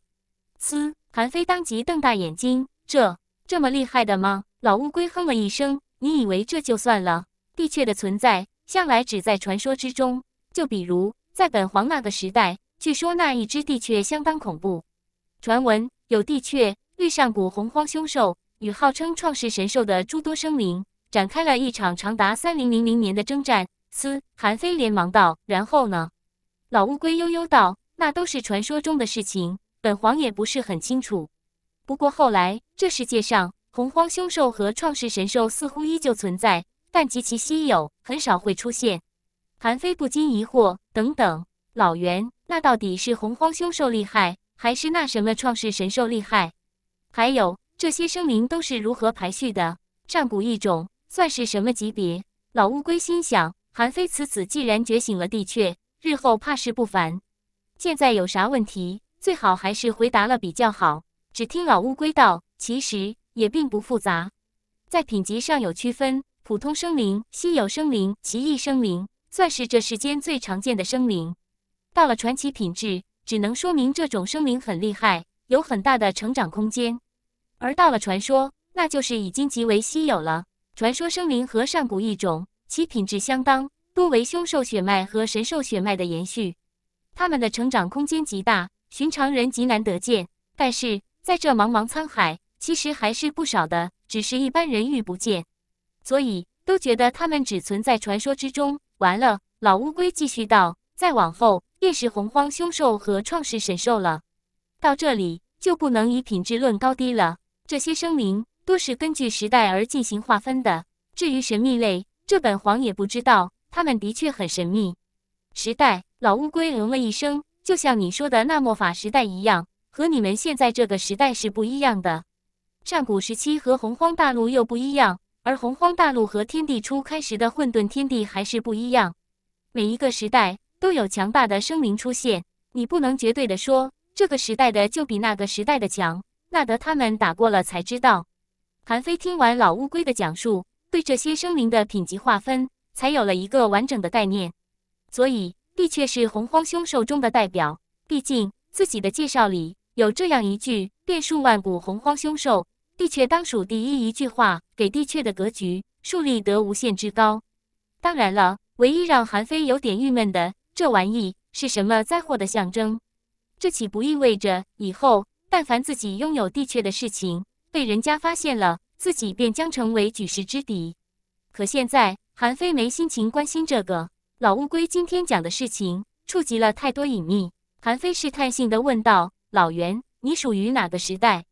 嘶！韩非当即瞪大眼睛，这这么厉害的吗？老乌龟哼了一声：“你以为这就算了？地雀的存在向来只在传说之中。就比如在本皇那个时代，据说那一只地雀相当恐怖。传闻有地雀遇上古洪荒凶兽，与号称创世神兽的诸多生灵，展开了一场长达三零零零年的征战。”斯，韩非连忙道：“然后呢？”老乌龟悠悠道：“那都是传说中的事情，本皇也不是很清楚。不过后来，这世界上洪荒凶兽和创世神兽似乎依旧存在，但极其稀有，很少会出现。”韩非不禁疑惑：“等等，老袁，那到底是洪荒凶兽厉害，还是那什么创世神兽厉害？还有，这些生灵都是如何排序的？上古异种算是什么级别？”老乌龟心想。韩非，此子既然觉醒了帝阙，日后怕是不凡。现在有啥问题，最好还是回答了比较好。只听老乌龟道：“其实也并不复杂，在品级上有区分：普通生灵、稀有生灵、奇异生灵，算是这世间最常见的生灵。到了传奇品质，只能说明这种生灵很厉害，有很大的成长空间。而到了传说，那就是已经极为稀有了。传说生灵和上古异种。”其品质相当多为凶兽血脉和神兽血脉的延续，它们的成长空间极大，寻常人极难得见。但是在这茫茫沧海，其实还是不少的，只是一般人遇不见，所以都觉得它们只存在传说之中。完了，老乌龟继续道：“再往后便是洪荒凶兽和创世神兽了。到这里就不能以品质论高低了，这些生灵都是根据时代而进行划分的。至于神秘类……”这本皇也不知道，他们的确很神秘。时代老乌龟嗯了一声，就像你说的那末法时代一样，和你们现在这个时代是不一样的。上古时期和洪荒大陆又不一样，而洪荒大陆和天地初开时的混沌天地还是不一样。每一个时代都有强大的生灵出现，你不能绝对的说这个时代的就比那个时代的强，那得他们打过了才知道。韩非听完老乌龟的讲述。对这些生灵的品级划分，才有了一个完整的概念。所以，地雀是洪荒凶兽中的代表。毕竟，自己的介绍里有这样一句：“遍数万古洪荒凶兽，地雀当属第一。”一句话给地雀的格局树立得无限之高。当然了，唯一让韩非有点郁闷的，这玩意是什么灾祸的象征？这岂不意味着以后，但凡自己拥有地雀的事情被人家发现了？自己便将成为举世之敌。可现在韩非没心情关心这个。老乌龟今天讲的事情触及了太多隐秘，韩非试探性的问道：“老袁，你属于哪个时代？”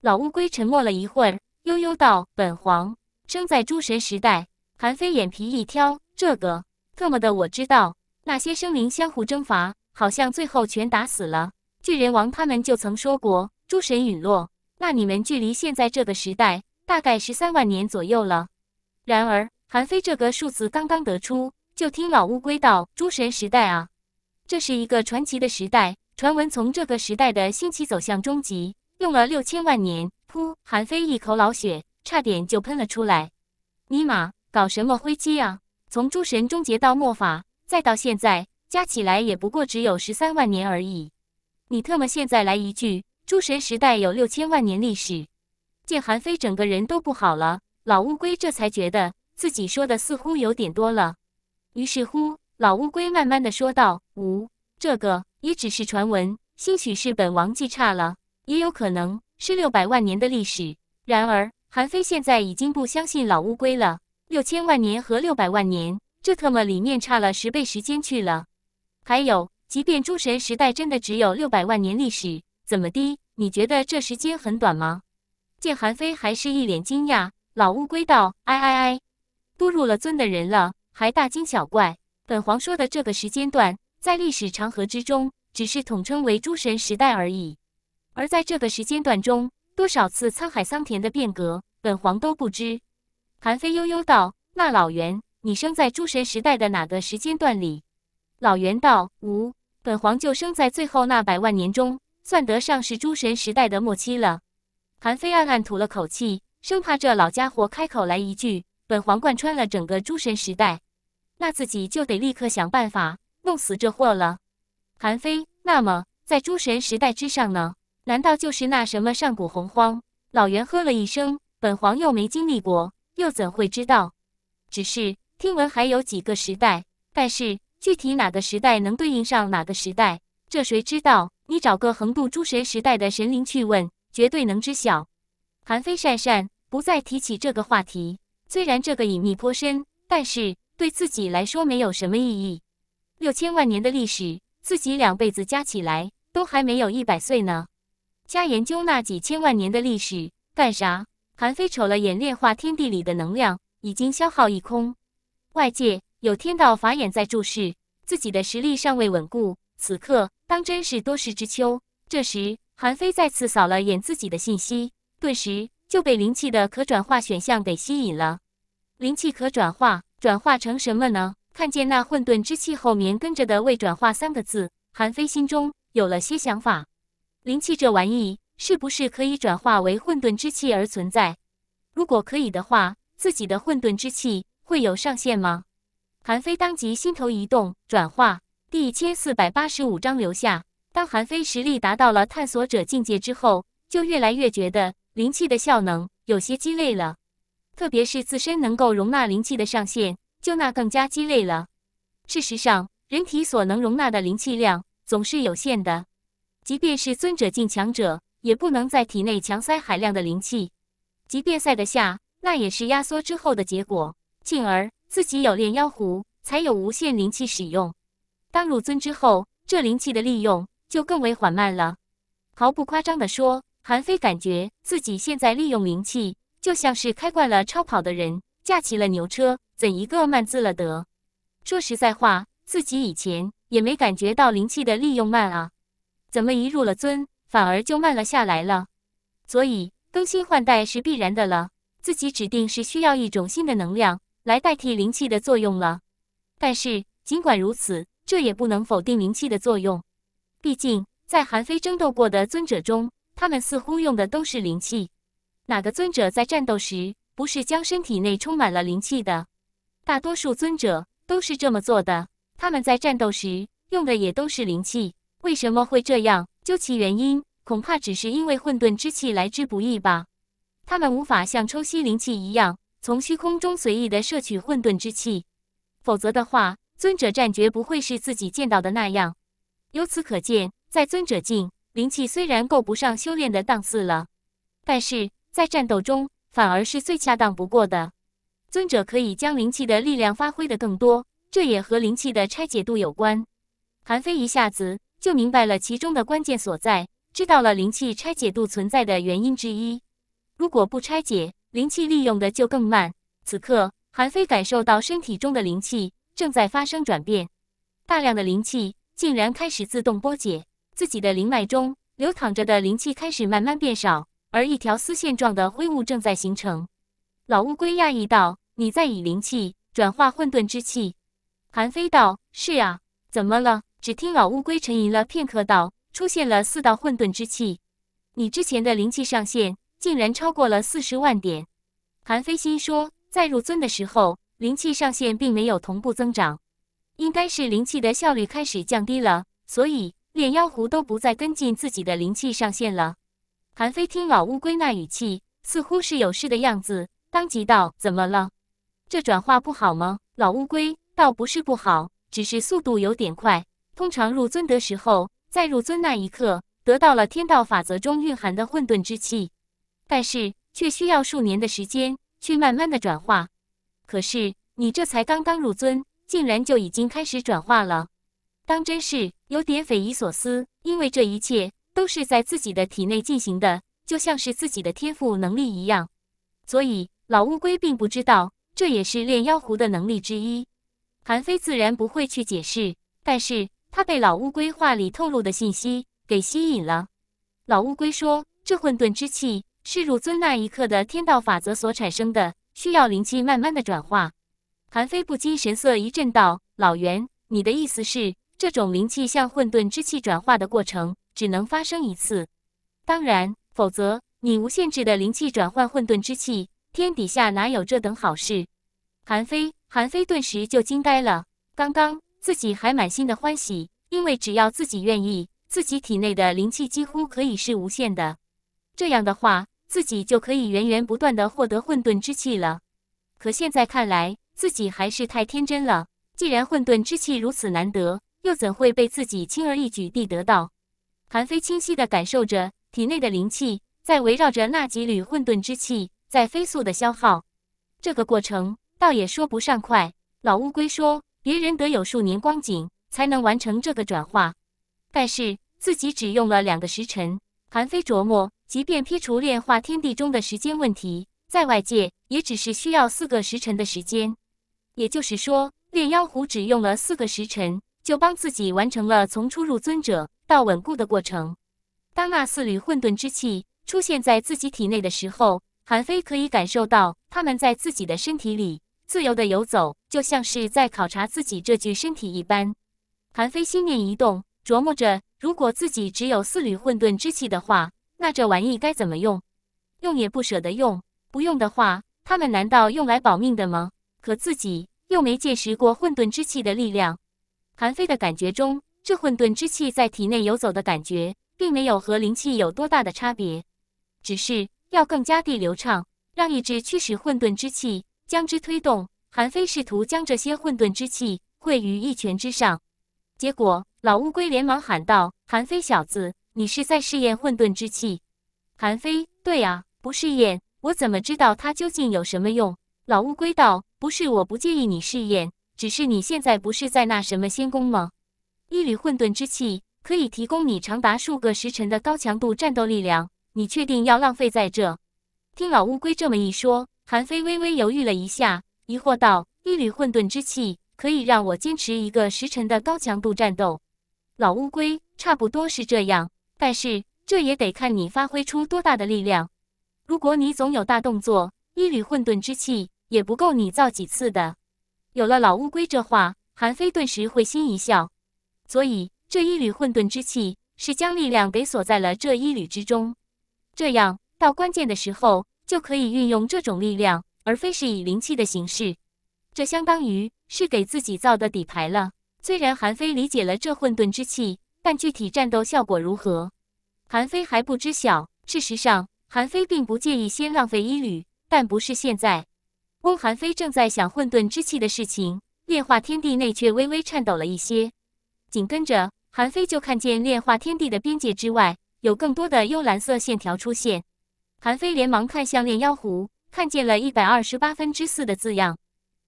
老乌龟沉默了一会儿，悠悠道：“本皇生在诸神时代。”韩非眼皮一挑：“这个特么的，我知道。那些生灵相互征伐，好像最后全打死了。巨人王他们就曾说过，诸神陨落。那你们距离现在这个时代？”大概十三万年左右了。然而，韩非这个数字刚刚得出，就听老乌龟道：“诸神时代啊，这是一个传奇的时代。传闻从这个时代的兴起走向终极，用了六千万年。”噗！韩非一口老血差点就喷了出来。尼玛，搞什么灰机啊？从诸神终结到末法，再到现在，加起来也不过只有十三万年而已。你特么现在来一句，诸神时代有六千万年历史？见韩非整个人都不好了，老乌龟这才觉得自己说的似乎有点多了。于是乎，老乌龟慢慢的说道：“无，这个也只是传闻，兴许是本王记差了，也有可能是六百万年的历史。然而，韩非现在已经不相信老乌龟了。六千万年和六百万年，这特么里面差了十倍时间去了。还有，即便诸神时代真的只有六百万年历史，怎么的？你觉得这时间很短吗？”见韩非还是一脸惊讶，老乌龟道：“哎哎哎，都入了尊的人了，还大惊小怪。本皇说的这个时间段，在历史长河之中，只是统称为诸神时代而已。而在这个时间段中，多少次沧海桑田的变革，本皇都不知。”韩非悠悠道：“那老袁，你生在诸神时代的哪个时间段里？”老袁道：“无，本皇就生在最后那百万年中，算得上是诸神时代的末期了。”韩非暗暗吐了口气，生怕这老家伙开口来一句“本皇贯穿了整个诸神时代”，那自己就得立刻想办法弄死这货了。韩非，那么在诸神时代之上呢？难道就是那什么上古洪荒？老袁呵了一声：“本皇又没经历过，又怎会知道？只是听闻还有几个时代，但是具体哪个时代能对应上哪个时代，这谁知道？你找个横渡诸神时代的神灵去问。”绝对能知晓，韩非讪讪，不再提起这个话题。虽然这个隐秘颇深，但是对自己来说没有什么意义。六千万年的历史，自己两辈子加起来都还没有一百岁呢，加研究那几千万年的历史干啥？韩非瞅了眼炼化天地里的能量，已经消耗一空。外界有天道法眼在注视，自己的实力尚未稳固，此刻当真是多事之秋。这时。韩非再次扫了眼自己的信息，顿时就被灵气的可转化选项给吸引了。灵气可转化，转化成什么呢？看见那混沌之气后面跟着的未转化三个字，韩非心中有了些想法。灵气这玩意是不是可以转化为混沌之气而存在？如果可以的话，自己的混沌之气会有上限吗？韩非当即心头一动，转化第一千四百八十五章留下。当韩非实力达到了探索者境界之后，就越来越觉得灵气的效能有些鸡肋了，特别是自身能够容纳灵气的上限，就那更加鸡肋了。事实上，人体所能容纳的灵气量总是有限的，即便是尊者境强者，也不能在体内强塞海量的灵气。即便塞得下，那也是压缩之后的结果，进而自己有炼妖壶，才有无限灵气使用。当入尊之后，这灵气的利用。就更为缓慢了。毫不夸张地说，韩非感觉自己现在利用灵气，就像是开惯了超跑的人驾起了牛车，怎一个慢字了得！说实在话，自己以前也没感觉到灵气的利用慢啊，怎么一入了尊，反而就慢了下来了？所以更新换代是必然的了，自己指定是需要一种新的能量来代替灵气的作用了。但是尽管如此，这也不能否定灵气的作用。毕竟，在韩非争斗过的尊者中，他们似乎用的都是灵气。哪个尊者在战斗时不是将身体内充满了灵气的？大多数尊者都是这么做的。他们在战斗时用的也都是灵气。为什么会这样？究其原因，恐怕只是因为混沌之气来之不易吧。他们无法像抽吸灵气一样，从虚空中随意的摄取混沌之气。否则的话，尊者战绝不会是自己见到的那样。由此可见，在尊者境，灵气虽然够不上修炼的档次了，但是在战斗中反而是最恰当不过的。尊者可以将灵气的力量发挥的更多，这也和灵气的拆解度有关。韩非一下子就明白了其中的关键所在，知道了灵气拆解度存在的原因之一。如果不拆解，灵气利用的就更慢。此刻，韩非感受到身体中的灵气正在发生转变，大量的灵气。竟然开始自动波解自己的灵脉中流淌着的灵气开始慢慢变少，而一条丝线状的灰雾正在形成。老乌龟讶异道：“你在以灵气转化混沌之气？”韩非道：“是呀，怎么了？”只听老乌龟沉吟了片刻道：“出现了四道混沌之气，你之前的灵气上限竟然超过了四十万点。”韩非心说：“在入尊的时候，灵气上限并没有同步增长。”应该是灵气的效率开始降低了，所以炼妖狐都不再跟进自己的灵气上限了。韩非听老乌龟那语气，似乎是有事的样子，当即道：“怎么了？这转化不好吗？”老乌龟倒不是不好，只是速度有点快。通常入尊的时候，在入尊那一刻得到了天道法则中蕴含的混沌之气，但是却需要数年的时间去慢慢的转化。可是你这才刚刚入尊。竟然就已经开始转化了，当真是有点匪夷所思。因为这一切都是在自己的体内进行的，就像是自己的天赋能力一样。所以老乌龟并不知道，这也是炼妖狐的能力之一。韩非自然不会去解释，但是他被老乌龟话里透露的信息给吸引了。老乌龟说：“这混沌之气是入尊那一刻的天道法则所产生的，需要灵气慢慢的转化。”韩非不禁神色一震，道：“老袁，你的意思是，这种灵气向混沌之气转化的过程，只能发生一次？当然，否则你无限制的灵气转换混沌之气，天底下哪有这等好事？”韩非，韩非顿时就惊呆了。刚刚自己还满心的欢喜，因为只要自己愿意，自己体内的灵气几乎可以是无限的，这样的话，自己就可以源源不断的获得混沌之气了。可现在看来，自己还是太天真了。既然混沌之气如此难得，又怎会被自己轻而易举地得到？韩非清晰地感受着体内的灵气在围绕着那几缕混沌之气在飞速的消耗。这个过程倒也说不上快。老乌龟说，别人得有数年光景才能完成这个转化，但是自己只用了两个时辰。韩非琢磨，即便剔除炼化天地中的时间问题，在外界也只是需要四个时辰的时间。也就是说，炼妖壶只用了四个时辰，就帮自己完成了从初入尊者到稳固的过程。当那四缕混沌之气出现在自己体内的时候，韩非可以感受到他们在自己的身体里自由的游走，就像是在考察自己这具身体一般。韩非心念一动，琢磨着，如果自己只有四缕混沌之气的话，那这玩意该怎么用？用也不舍得用，不用的话，他们难道用来保命的吗？可自己又没见识过混沌之气的力量，韩非的感觉中，这混沌之气在体内游走的感觉，并没有和灵气有多大的差别，只是要更加地流畅，让意志驱使混沌之气，将之推动。韩非试图将这些混沌之气汇于一拳之上，结果老乌龟连忙喊道：“韩非小子，你是在试验混沌之气？”韩非：“对啊，不试验，我怎么知道它究竟有什么用？”老乌龟道：“不是我不介意你试验，只是你现在不是在那什么仙宫吗？一缕混沌之气可以提供你长达数个时辰的高强度战斗力量，你确定要浪费在这？”听老乌龟这么一说，韩非微微犹豫了一下，疑惑道：“一缕混沌之气可以让我坚持一个时辰的高强度战斗？”老乌龟差不多是这样，但是这也得看你发挥出多大的力量。如果你总有大动作。一缕混沌之气也不够你造几次的。有了老乌龟这话，韩非顿时会心一笑。所以这一缕混沌之气是将力量给锁在了这一缕之中，这样到关键的时候就可以运用这种力量，而非是以灵气的形式。这相当于是给自己造的底牌了。虽然韩非理解了这混沌之气，但具体战斗效果如何，韩非还不知晓。事实上，韩非并不介意先浪费一缕。但不是现在，翁韩非正在想混沌之气的事情，炼化天地内却微微颤抖了一些。紧跟着，韩非就看见炼化天地的边界之外，有更多的幽蓝色线条出现。韩非连忙看向炼妖壶，看见了一百二十八分之四的字样，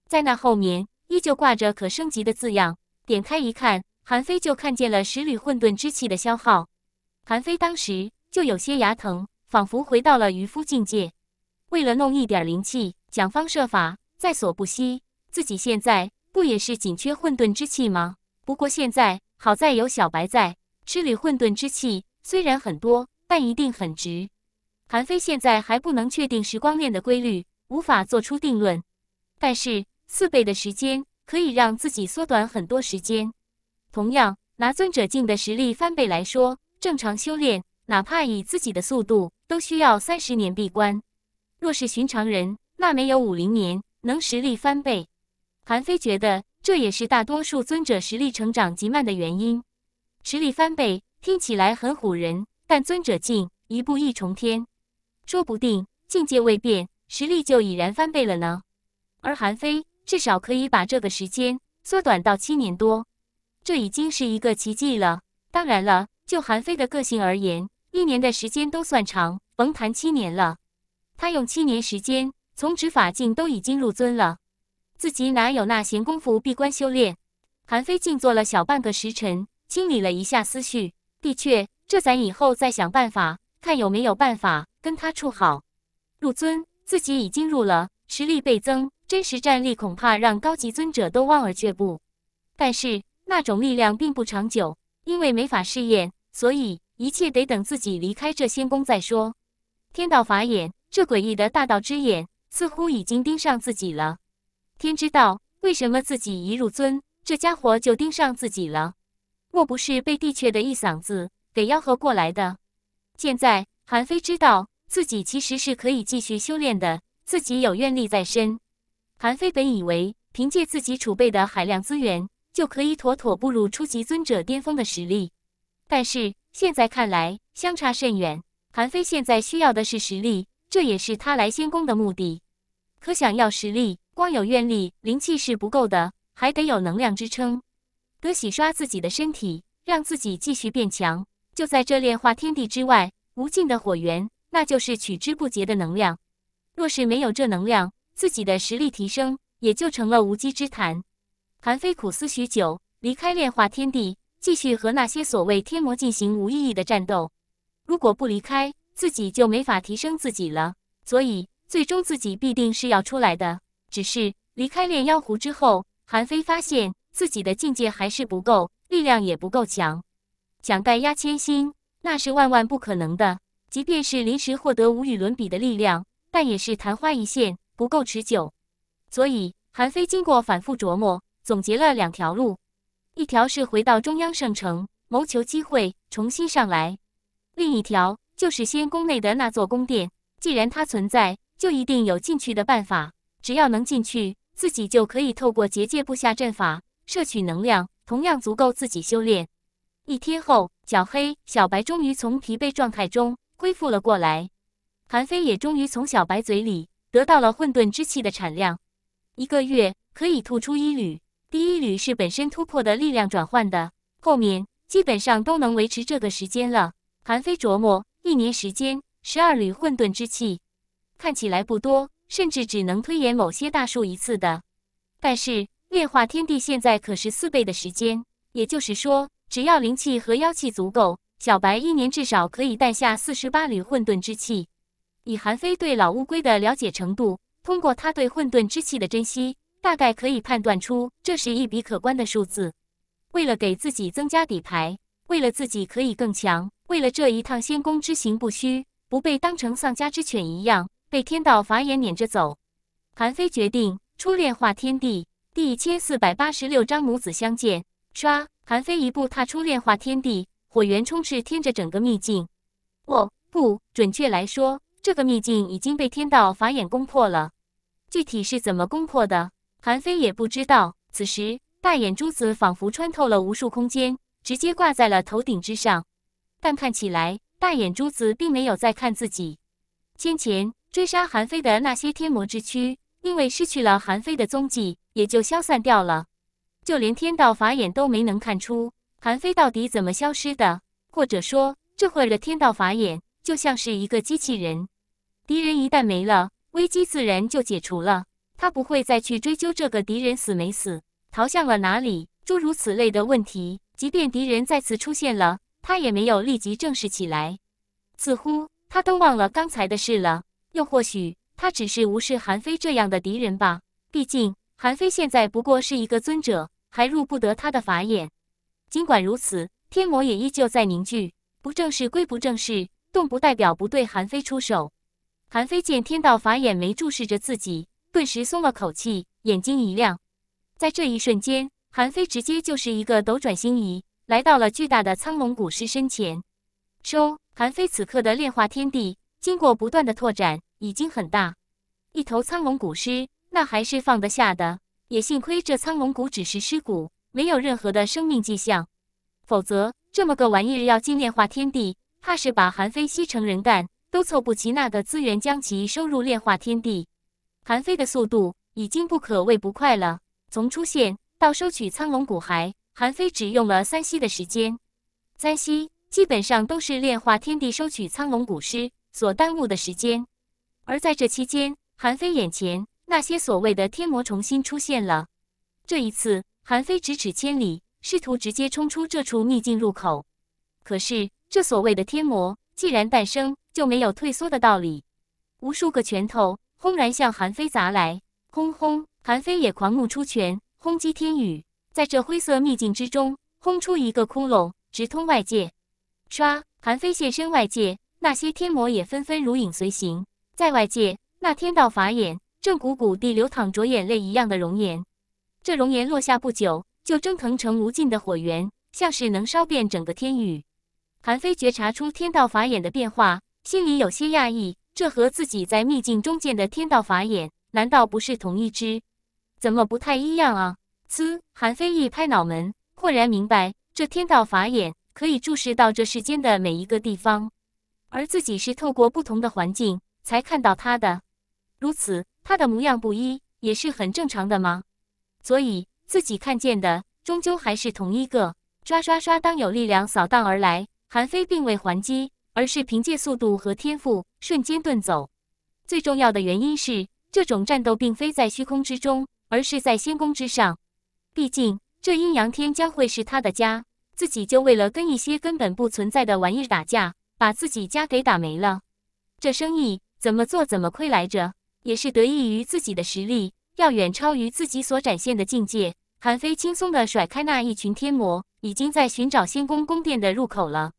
在那后面依旧挂着可升级的字样。点开一看，韩非就看见了十缕混沌之气的消耗。韩非当时就有些牙疼，仿佛回到了渔夫境界。为了弄一点灵气，想方设法，在所不惜。自己现在不也是紧缺混沌之气吗？不过现在好在有小白在吃里混沌之气，虽然很多，但一定很值。韩非现在还不能确定时光链的规律，无法做出定论。但是四倍的时间可以让自己缩短很多时间。同样拿尊者境的实力翻倍来说，正常修炼，哪怕以自己的速度，都需要三十年闭关。若是寻常人，那没有五零年能实力翻倍。韩非觉得这也是大多数尊者实力成长极慢的原因。实力翻倍听起来很唬人，但尊者境一步一重天，说不定境界未变，实力就已然翻倍了呢。而韩非至少可以把这个时间缩短到七年多，这已经是一个奇迹了。当然了，就韩非的个性而言，一年的时间都算长，甭谈七年了。他用七年时间从执法镜都已经入尊了，自己哪有那闲工夫闭关修炼？韩飞静坐了小半个时辰，清理了一下思绪。的确，这咱以后再想办法，看有没有办法跟他处好。入尊，自己已经入了，实力倍增，真实战力恐怕让高级尊者都望而却步。但是那种力量并不长久，因为没法试验，所以一切得等自己离开这仙宫再说。天道法眼。这诡异的大道之眼似乎已经盯上自己了，天知道为什么自己一入尊，这家伙就盯上自己了？莫不是被帝阙的一嗓子给吆喝过来的？现在韩非知道自己其实是可以继续修炼的，自己有愿力在身。韩非本以为凭借自己储备的海量资源就可以妥妥步入初级尊者巅峰的实力，但是现在看来相差甚远。韩非现在需要的是实力。这也是他来仙宫的目的。可想要实力，光有愿力、灵气是不够的，还得有能量支撑。得洗刷自己的身体，让自己继续变强。就在这炼化天地之外，无尽的火源，那就是取之不竭的能量。若是没有这能量，自己的实力提升也就成了无稽之谈。韩非苦思许久，离开炼化天地，继续和那些所谓天魔进行无意义的战斗。如果不离开，自己就没法提升自己了，所以最终自己必定是要出来的。只是离开炼妖壶之后，韩非发现自己的境界还是不够，力量也不够强，想带压千星那是万万不可能的。即便是临时获得无与伦比的力量，但也是昙花一现，不够持久。所以韩非经过反复琢磨，总结了两条路：一条是回到中央圣城，谋求机会重新上来；另一条。就是仙宫内的那座宫殿，既然它存在，就一定有进去的办法。只要能进去，自己就可以透过结界布下阵法，摄取能量，同样足够自己修炼。一天后，小黑、小白终于从疲惫状态中恢复了过来，韩非也终于从小白嘴里得到了混沌之气的产量，一个月可以吐出一缕。第一缕是本身突破的力量转换的，后面基本上都能维持这个时间了。韩非琢磨。一年时间，十二缕混沌之气，看起来不多，甚至只能推演某些大树一次的。但是炼化天地现在可是四倍的时间，也就是说，只要灵气和妖气足够，小白一年至少可以诞下四十八缕混沌之气。以韩非对老乌龟的了解程度，通过他对混沌之气的珍惜，大概可以判断出，这是一笔可观的数字。为了给自己增加底牌，为了自己可以更强。为了这一趟仙宫之行不虚，不被当成丧家之犬一样被天道法眼撵着走，韩非决定初炼化天地第一千四百八十六章母子相见。刷！韩非一步踏出炼化天地，火源充斥天着整个秘境。哦，不，准确来说，这个秘境已经被天道法眼攻破了。具体是怎么攻破的，韩非也不知道。此时，大眼珠子仿佛穿透了无数空间，直接挂在了头顶之上。但看起来，大眼珠子并没有在看自己。先前追杀韩非的那些天魔之躯，因为失去了韩非的踪迹，也就消散掉了。就连天道法眼都没能看出韩非到底怎么消失的，或者说，这会儿的天道法眼就像是一个机器人。敌人一旦没了，危机自然就解除了，他不会再去追究这个敌人死没死、逃向了哪里、诸如此类的问题。即便敌人再次出现了。他也没有立即正视起来，似乎他都忘了刚才的事了，又或许他只是无视韩非这样的敌人吧。毕竟韩非现在不过是一个尊者，还入不得他的法眼。尽管如此，天魔也依旧在凝聚。不正视归不正视，动不代表不对韩非出手。韩非见天道法眼没注视着自己，顿时松了口气，眼睛一亮。在这一瞬间，韩非直接就是一个斗转星移。来到了巨大的苍龙古尸身前，收韩非此刻的炼化天地，经过不断的拓展，已经很大。一头苍龙古尸，那还是放得下的。也幸亏这苍龙骨只是尸骨，没有任何的生命迹象，否则这么个玩意儿要进炼化天地，怕是把韩非吸成人干，都凑不齐那个资源将其收入炼化天地。韩非的速度已经不可谓不快了，从出现到收取苍龙骨骸。韩非只用了三息的时间，三息基本上都是炼化天地、收取苍龙古尸所耽误的时间。而在这期间，韩非眼前那些所谓的天魔重新出现了。这一次，韩非咫尺千里，试图直接冲出这处秘境入口。可是，这所谓的天魔既然诞生，就没有退缩的道理。无数个拳头轰然向韩非砸来，轰轰！韩非也狂怒出拳，轰击天宇。在这灰色秘境之中，轰出一个窟窿，直通外界。唰，韩非现身外界，那些天魔也纷纷如影随形。在外界，那天道法眼正汩汩地流淌着眼泪一样的熔岩，这熔岩落下不久，就蒸腾成无尽的火源，像是能烧遍整个天宇。韩非觉察出天道法眼的变化，心里有些讶异：这和自己在秘境中见的天道法眼，难道不是同一只？怎么不太一样啊？思韩非一拍脑门，豁然明白，这天道法眼可以注视到这世间的每一个地方，而自己是透过不同的环境才看到他的。如此，他的模样不一也是很正常的吗？所以自己看见的终究还是同一个。刷刷刷，当有力量扫荡而来，韩非并未还击，而是凭借速度和天赋瞬间遁走。最重要的原因是，这种战斗并非在虚空之中，而是在仙宫之上。毕竟，这阴阳天将会是他的家。自己就为了跟一些根本不存在的玩意儿打架，把自己家给打没了。这生意怎么做怎么亏来着？也是得益于自己的实力要远超于自己所展现的境界。韩非轻松的甩开那一群天魔，已经在寻找仙宫宫殿的入口了。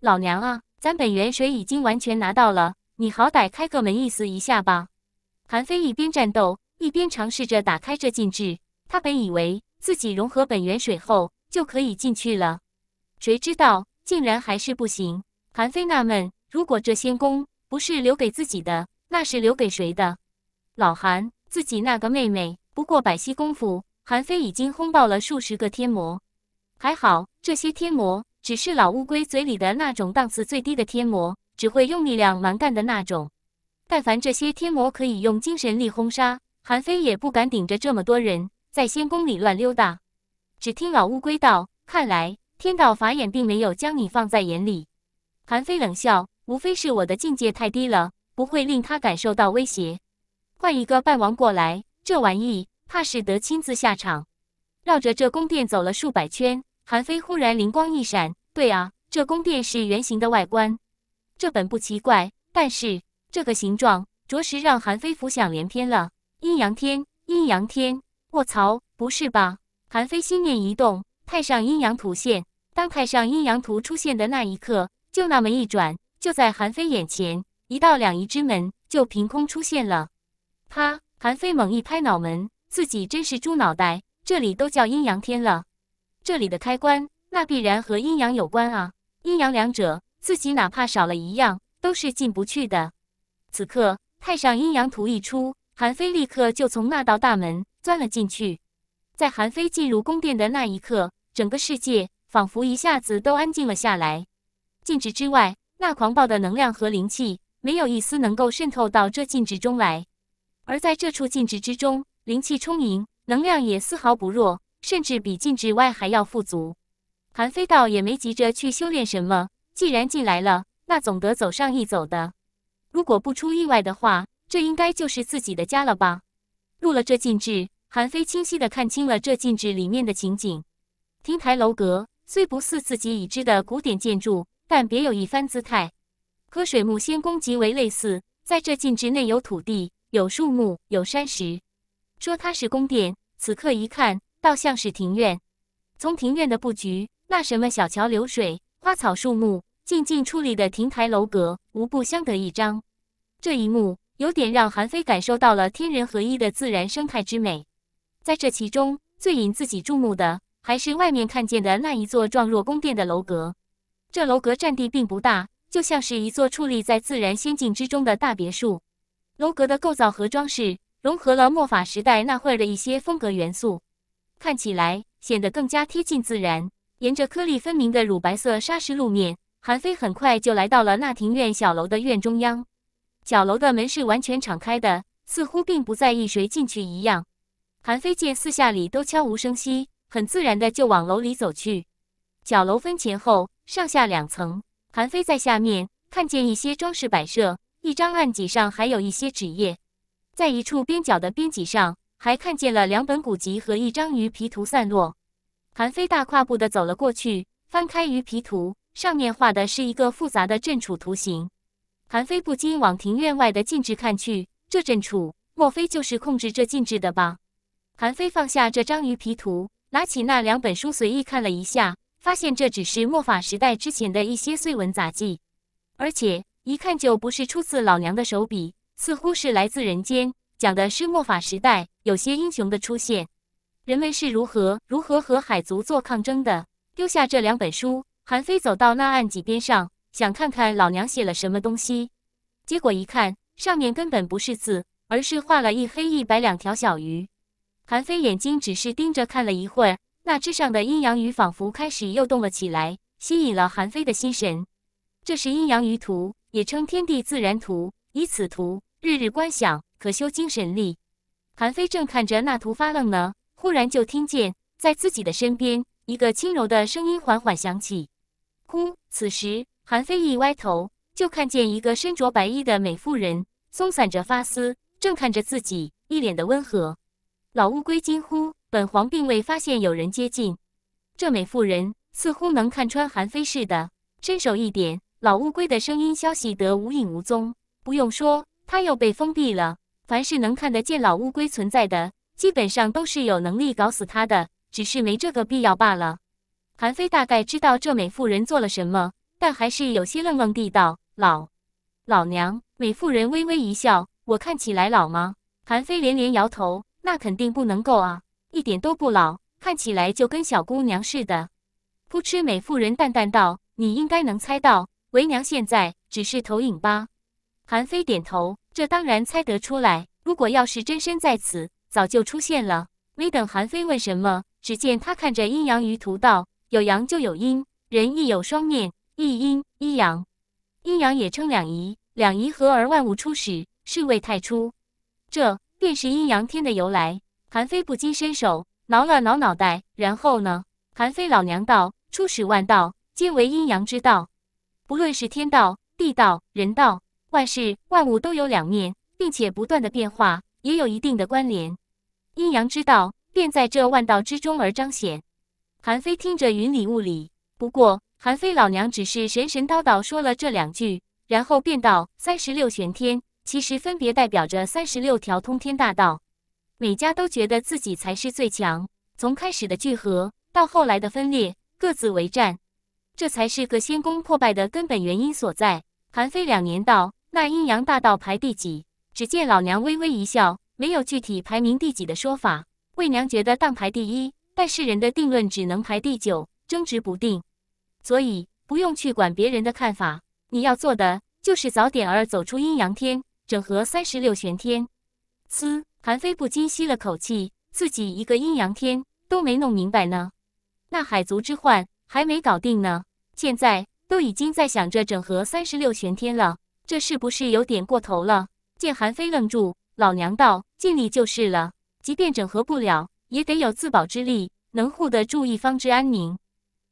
老娘啊，咱本源水已经完全拿到了，你好歹开个门意思一下吧！韩非一边战斗一边尝试着打开这禁制。他本以为。自己融合本源水后就可以进去了，谁知道竟然还是不行。韩非纳闷：如果这仙宫不是留给自己的，那是留给谁的？老韩，自己那个妹妹。不过百息功夫，韩非已经轰爆了数十个天魔。还好，这些天魔只是老乌龟嘴里的那种档次最低的天魔，只会用力量蛮干的那种。但凡这些天魔可以用精神力轰杀，韩非也不敢顶着这么多人。在仙宫里乱溜达，只听老乌龟道：“看来天道法眼并没有将你放在眼里。”韩非冷笑：“无非是我的境界太低了，不会令他感受到威胁。换一个败亡过来，这玩意怕是得亲自下场。”绕着这宫殿走了数百圈，韩非忽然灵光一闪：“对啊，这宫殿是圆形的外观，这本不奇怪，但是这个形状着实让韩非浮想联翩了。”阴阳天，阴阳天。卧槽，不是吧！韩非心念一动，太上阴阳图现。当太上阴阳图出现的那一刻，就那么一转，就在韩非眼前，一道两仪之门就凭空出现了。啪！韩非猛一拍脑门，自己真是猪脑袋，这里都叫阴阳天了，这里的开关那必然和阴阳有关啊！阴阳两者，自己哪怕少了一样，都是进不去的。此刻太上阴阳图一出，韩非立刻就从那道大门。钻了进去，在韩非进入宫殿的那一刻，整个世界仿佛一下子都安静了下来。禁止之外，那狂暴的能量和灵气没有一丝能够渗透到这禁止中来。而在这处禁止之中，灵气充盈，能量也丝毫不弱，甚至比禁止外还要富足。韩非道也没急着去修炼什么，既然进来了，那总得走上一走的。如果不出意外的话，这应该就是自己的家了吧？入了这禁制，韩非清晰地看清了这禁制里面的情景，亭台楼阁虽不似自己已知的古典建筑，但别有一番姿态，和水木仙宫极为类似。在这禁制内有土地、有树木、有山石，说它是宫殿，此刻一看倒像是庭院。从庭院的布局，那什么小桥流水、花草树木、静静矗立的亭台楼阁，无不相得益彰。这一幕有点让韩非感受到了天人合一的自然生态之美。在这其中，最引自己注目的还是外面看见的那一座状若宫殿的楼阁。这楼阁占地并不大，就像是一座矗立在自然仙境之中的大别墅。楼阁的构造和装饰融合了末法时代那会儿的一些风格元素，看起来显得更加贴近自然。沿着颗粒分明的乳白色砂石路面，韩非很快就来到了那庭院小楼的院中央。小楼的门是完全敞开的，似乎并不在意谁进去一样。韩非见四下里都悄无声息，很自然的就往楼里走去。角楼分前后上下两层，韩非在下面看见一些装饰摆设，一张案几上还有一些纸页，在一处边角的边几上还看见了两本古籍和一张鱼皮图散落。韩非大跨步的走了过去，翻开鱼皮图，上面画的是一个复杂的阵楚图形。韩非不禁往庭院外的禁制看去，这阵楚莫非就是控制这禁制的吧？韩非放下这张鱼皮图，拿起那两本书随意看了一下，发现这只是末法时代之前的一些碎文杂记，而且一看就不是出自老娘的手笔，似乎是来自人间，讲的是末法时代有些英雄的出现，人为是如何如何和海族做抗争的。丢下这两本书，韩非走到那案几边上，想看看老娘写了什么东西，结果一看，上面根本不是字，而是画了一黑一白两条小鱼。韩非眼睛只是盯着看了一会儿，那之上的阴阳鱼仿佛开始又动了起来，吸引了韩非的心神。这是阴阳鱼图，也称天地自然图，以此图日日观想，可修精神力。韩非正看着那图发愣呢，忽然就听见在自己的身边，一个轻柔的声音缓缓响起：“呼。”此时，韩非一歪头，就看见一个身着白衣的美妇人，松散着发丝，正看着自己，一脸的温和。老乌龟惊呼：“本皇并未发现有人接近，这美妇人似乎能看穿韩非似的。”伸手一点，老乌龟的声音消息得无影无踪。不用说，他又被封闭了。凡是能看得见老乌龟存在的，基本上都是有能力搞死他的，只是没这个必要罢了。韩非大概知道这美妇人做了什么，但还是有些愣愣地道：“老，老娘。”美妇人微微一笑：“我看起来老吗？”韩非连连摇头。那肯定不能够啊，一点都不老，看起来就跟小姑娘似的。扑哧，美妇人淡淡道：“你应该能猜到，为娘现在只是投影吧？”韩非点头，这当然猜得出来。如果要是真身在此，早就出现了。没等韩非问什么，只见他看着阴阳鱼图道：“有阳就有阴，人亦有双面，一阴一阳。阴阳也称两仪，两仪合而万物初始，是谓太初。”这。便是阴阳天的由来。韩非不禁伸手挠了挠脑袋，然后呢？韩非老娘道：“初始万道，皆为阴阳之道。不论是天道、地道、人道，万事万物都有两面，并且不断的变化，也有一定的关联。阴阳之道便在这万道之中而彰显。”韩非听着云里雾里，不过韩非老娘只是神神叨叨说了这两句，然后便道：“三十六玄天。”其实分别代表着三十六条通天大道，每家都觉得自己才是最强。从开始的聚合到后来的分裂，各自为战，这才是个仙宫破败的根本原因所在。韩非两年道，那阴阳大道排第几？只见老娘微微一笑，没有具体排名第几的说法。魏娘觉得当排第一，但世人的定论只能排第九，争执不定。所以不用去管别人的看法，你要做的就是早点儿走出阴阳天。整合三十六玄天，嘶！韩非不禁吸了口气，自己一个阴阳天都没弄明白呢，那海族之患还没搞定呢，现在都已经在想着整合三十六玄天了，这是不是有点过头了？见韩非愣住，老娘道：“尽力就是了，即便整合不了，也得有自保之力，能护得住一方之安宁。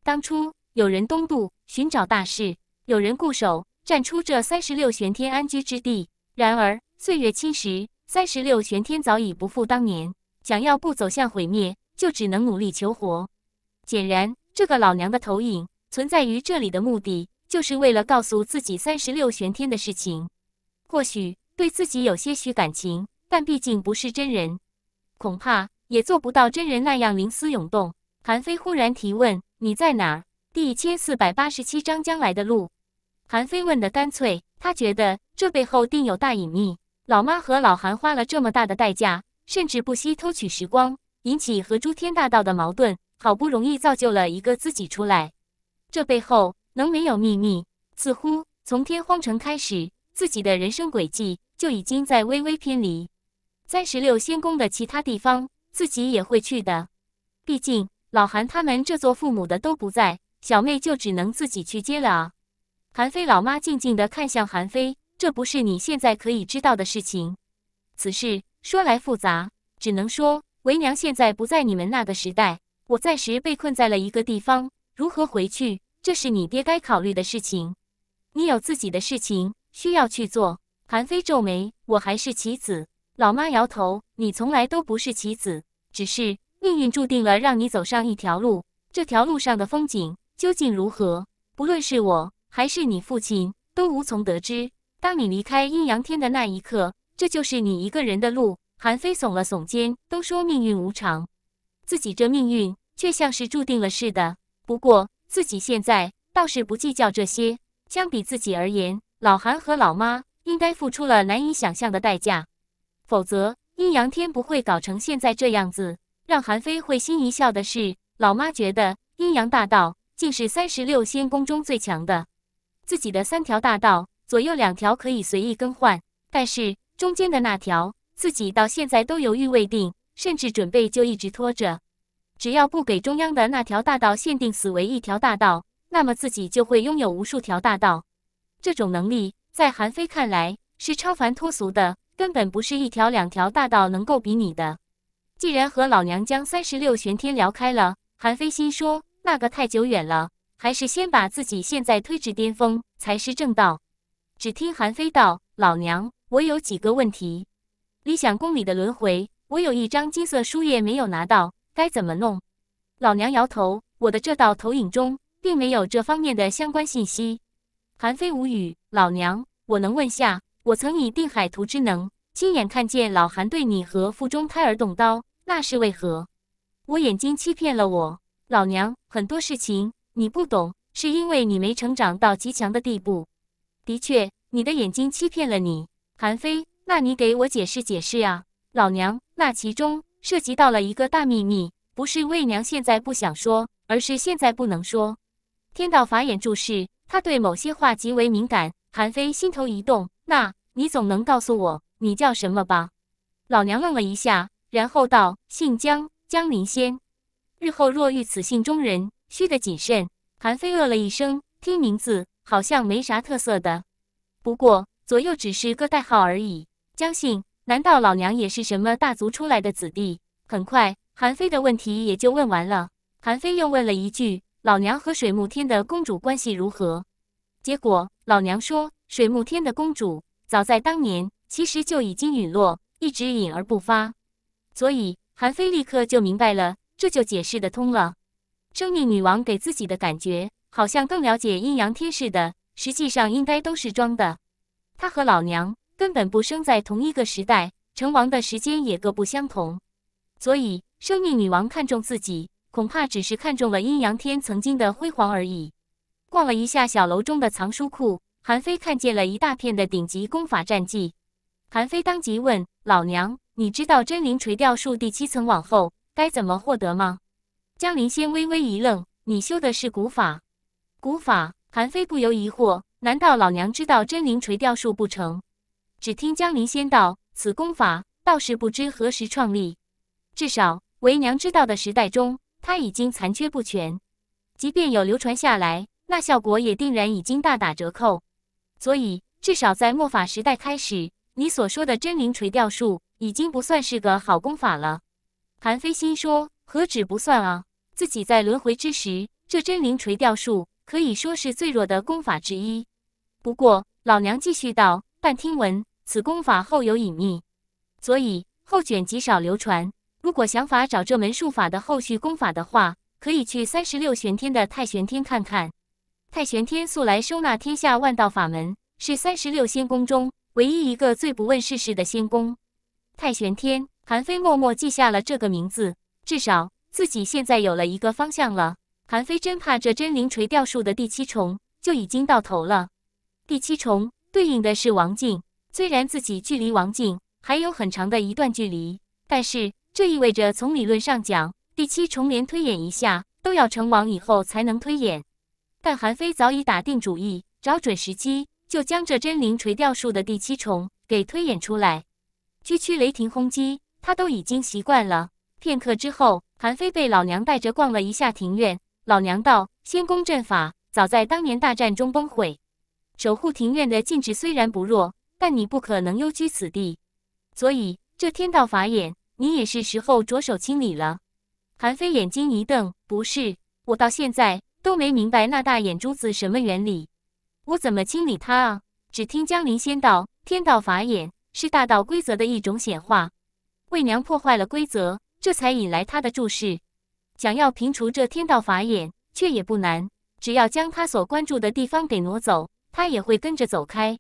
当初有人东渡寻找大事，有人固守站出这三十六玄天安居之地。”然而，岁月侵蚀，三十六玄天早已不复当年。想要不走向毁灭，就只能努力求活。显然，这个老娘的投影存在于这里的目的，就是为了告诉自己三十六玄天的事情。或许对自己有些许感情，但毕竟不是真人，恐怕也做不到真人那样灵思涌动。韩非忽然提问：“你在哪儿？”第一千四百八十七章将来的路。韩非问的干脆，他觉得。这背后定有大隐秘。老妈和老韩花了这么大的代价，甚至不惜偷取时光，引起和诸天大道的矛盾，好不容易造就了一个自己出来。这背后能没有秘密？似乎从天荒城开始，自己的人生轨迹就已经在微微偏离。三十六仙宫的其他地方，自己也会去的。毕竟老韩他们这做父母的都不在，小妹就只能自己去接了啊。韩非老妈静静的看向韩非。这不是你现在可以知道的事情。此事说来复杂，只能说为娘现在不在你们那个时代，我暂时被困在了一个地方，如何回去，这是你爹该考虑的事情。你有自己的事情需要去做。韩非皱眉：“我还是棋子？”老妈摇头：“你从来都不是棋子，只是命运注定了让你走上一条路。这条路上的风景究竟如何，不论是我还是你父亲，都无从得知。”当你离开阴阳天的那一刻，这就是你一个人的路。韩非耸了耸肩，都说命运无常，自己这命运却像是注定了似的。不过自己现在倒是不计较这些。相比自己而言，老韩和老妈应该付出了难以想象的代价，否则阴阳天不会搞成现在这样子。让韩非会心一笑的是，老妈觉得阴阳大道竟是三十六仙宫中最强的，自己的三条大道。左右两条可以随意更换，但是中间的那条自己到现在都犹豫未定，甚至准备就一直拖着。只要不给中央的那条大道限定死为一条大道，那么自己就会拥有无数条大道。这种能力在韩非看来是超凡脱俗的，根本不是一条两条大道能够比拟的。既然和老娘将三十六玄天聊开了，韩非心说那个太久远了，还是先把自己现在推至巅峰才是正道。只听韩非道：“老娘，我有几个问题。理想宫里的轮回，我有一张金色书页没有拿到，该怎么弄？”老娘摇头：“我的这道投影中，并没有这方面的相关信息。”韩非无语：“老娘，我能问下，我曾以定海图之能，亲眼看见老韩对你和腹中胎儿动刀，那是为何？”“我眼睛欺骗了我。”老娘：“很多事情你不懂，是因为你没成长到极强的地步。”的确，你的眼睛欺骗了你，韩非。那你给我解释解释呀，老娘。那其中涉及到了一个大秘密，不是魏娘现在不想说，而是现在不能说。天道法眼注视，他对某些话极为敏感。韩非心头一动，那你总能告诉我你叫什么吧？老娘愣了一下，然后道：姓江，江临仙。日后若遇此姓中人，须得谨慎。韩非呃了一声，听名字。好像没啥特色的，不过左右只是个代号而已。江信，难道老娘也是什么大族出来的子弟？很快，韩非的问题也就问完了。韩非又问了一句：“老娘和水木天的公主关系如何？”结果老娘说：“水木天的公主早在当年其实就已经陨落，一直隐而不发。”所以韩非立刻就明白了，这就解释得通了。生命女王给自己的感觉。好像更了解阴阳天似的，实际上应该都是装的。他和老娘根本不生在同一个时代，成王的时间也各不相同，所以生命女王看中自己，恐怕只是看中了阴阳天曾经的辉煌而已。逛了一下小楼中的藏书库，韩非看见了一大片的顶级功法战绩。韩非当即问老娘：“你知道真灵垂钓术第七层往后该怎么获得吗？”江灵仙微微一愣：“你修的是古法。”古法，韩非不由疑惑：难道老娘知道真灵垂钓术不成？只听江离仙道：“此功法倒是不知何时创立，至少为娘知道的时代中，它已经残缺不全。即便有流传下来，那效果也定然已经大打折扣。所以至少在末法时代开始，你所说的真灵垂钓术已经不算是个好功法了。”韩非心说：何止不算啊！自己在轮回之时，这真灵垂钓术。可以说是最弱的功法之一，不过老娘继续道，但听闻此功法后有隐秘，所以后卷极少流传。如果想法找这门术法的后续功法的话，可以去三十六玄天的太玄天看看。太玄天素来收纳天下万道法门，是三十六仙宫中唯一一个最不问世事的仙宫。太玄天，韩非默默记下了这个名字，至少自己现在有了一个方向了。韩非真怕这真灵垂钓术的第七重就已经到头了。第七重对应的是王境，虽然自己距离王境还有很长的一段距离，但是这意味着从理论上讲，第七重连推演一下都要成王以后才能推演。但韩非早已打定主意，找准时机就将这真灵垂钓术的第七重给推演出来。区区雷霆轰击，他都已经习惯了。片刻之后，韩非被老娘带着逛了一下庭院。老娘道：“仙宫阵法早在当年大战中崩毁，守护庭院的禁制虽然不弱，但你不可能幽居此地。所以这天道法眼，你也是时候着手清理了。”韩非眼睛一瞪：“不是，我到现在都没明白那大眼珠子什么原理，我怎么清理它啊？”只听江林仙道：“天道法眼是大道规则的一种显化，为娘破坏了规则，这才引来他的注视。”想要平除这天道法眼，却也不难，只要将他所关注的地方给挪走，他也会跟着走开。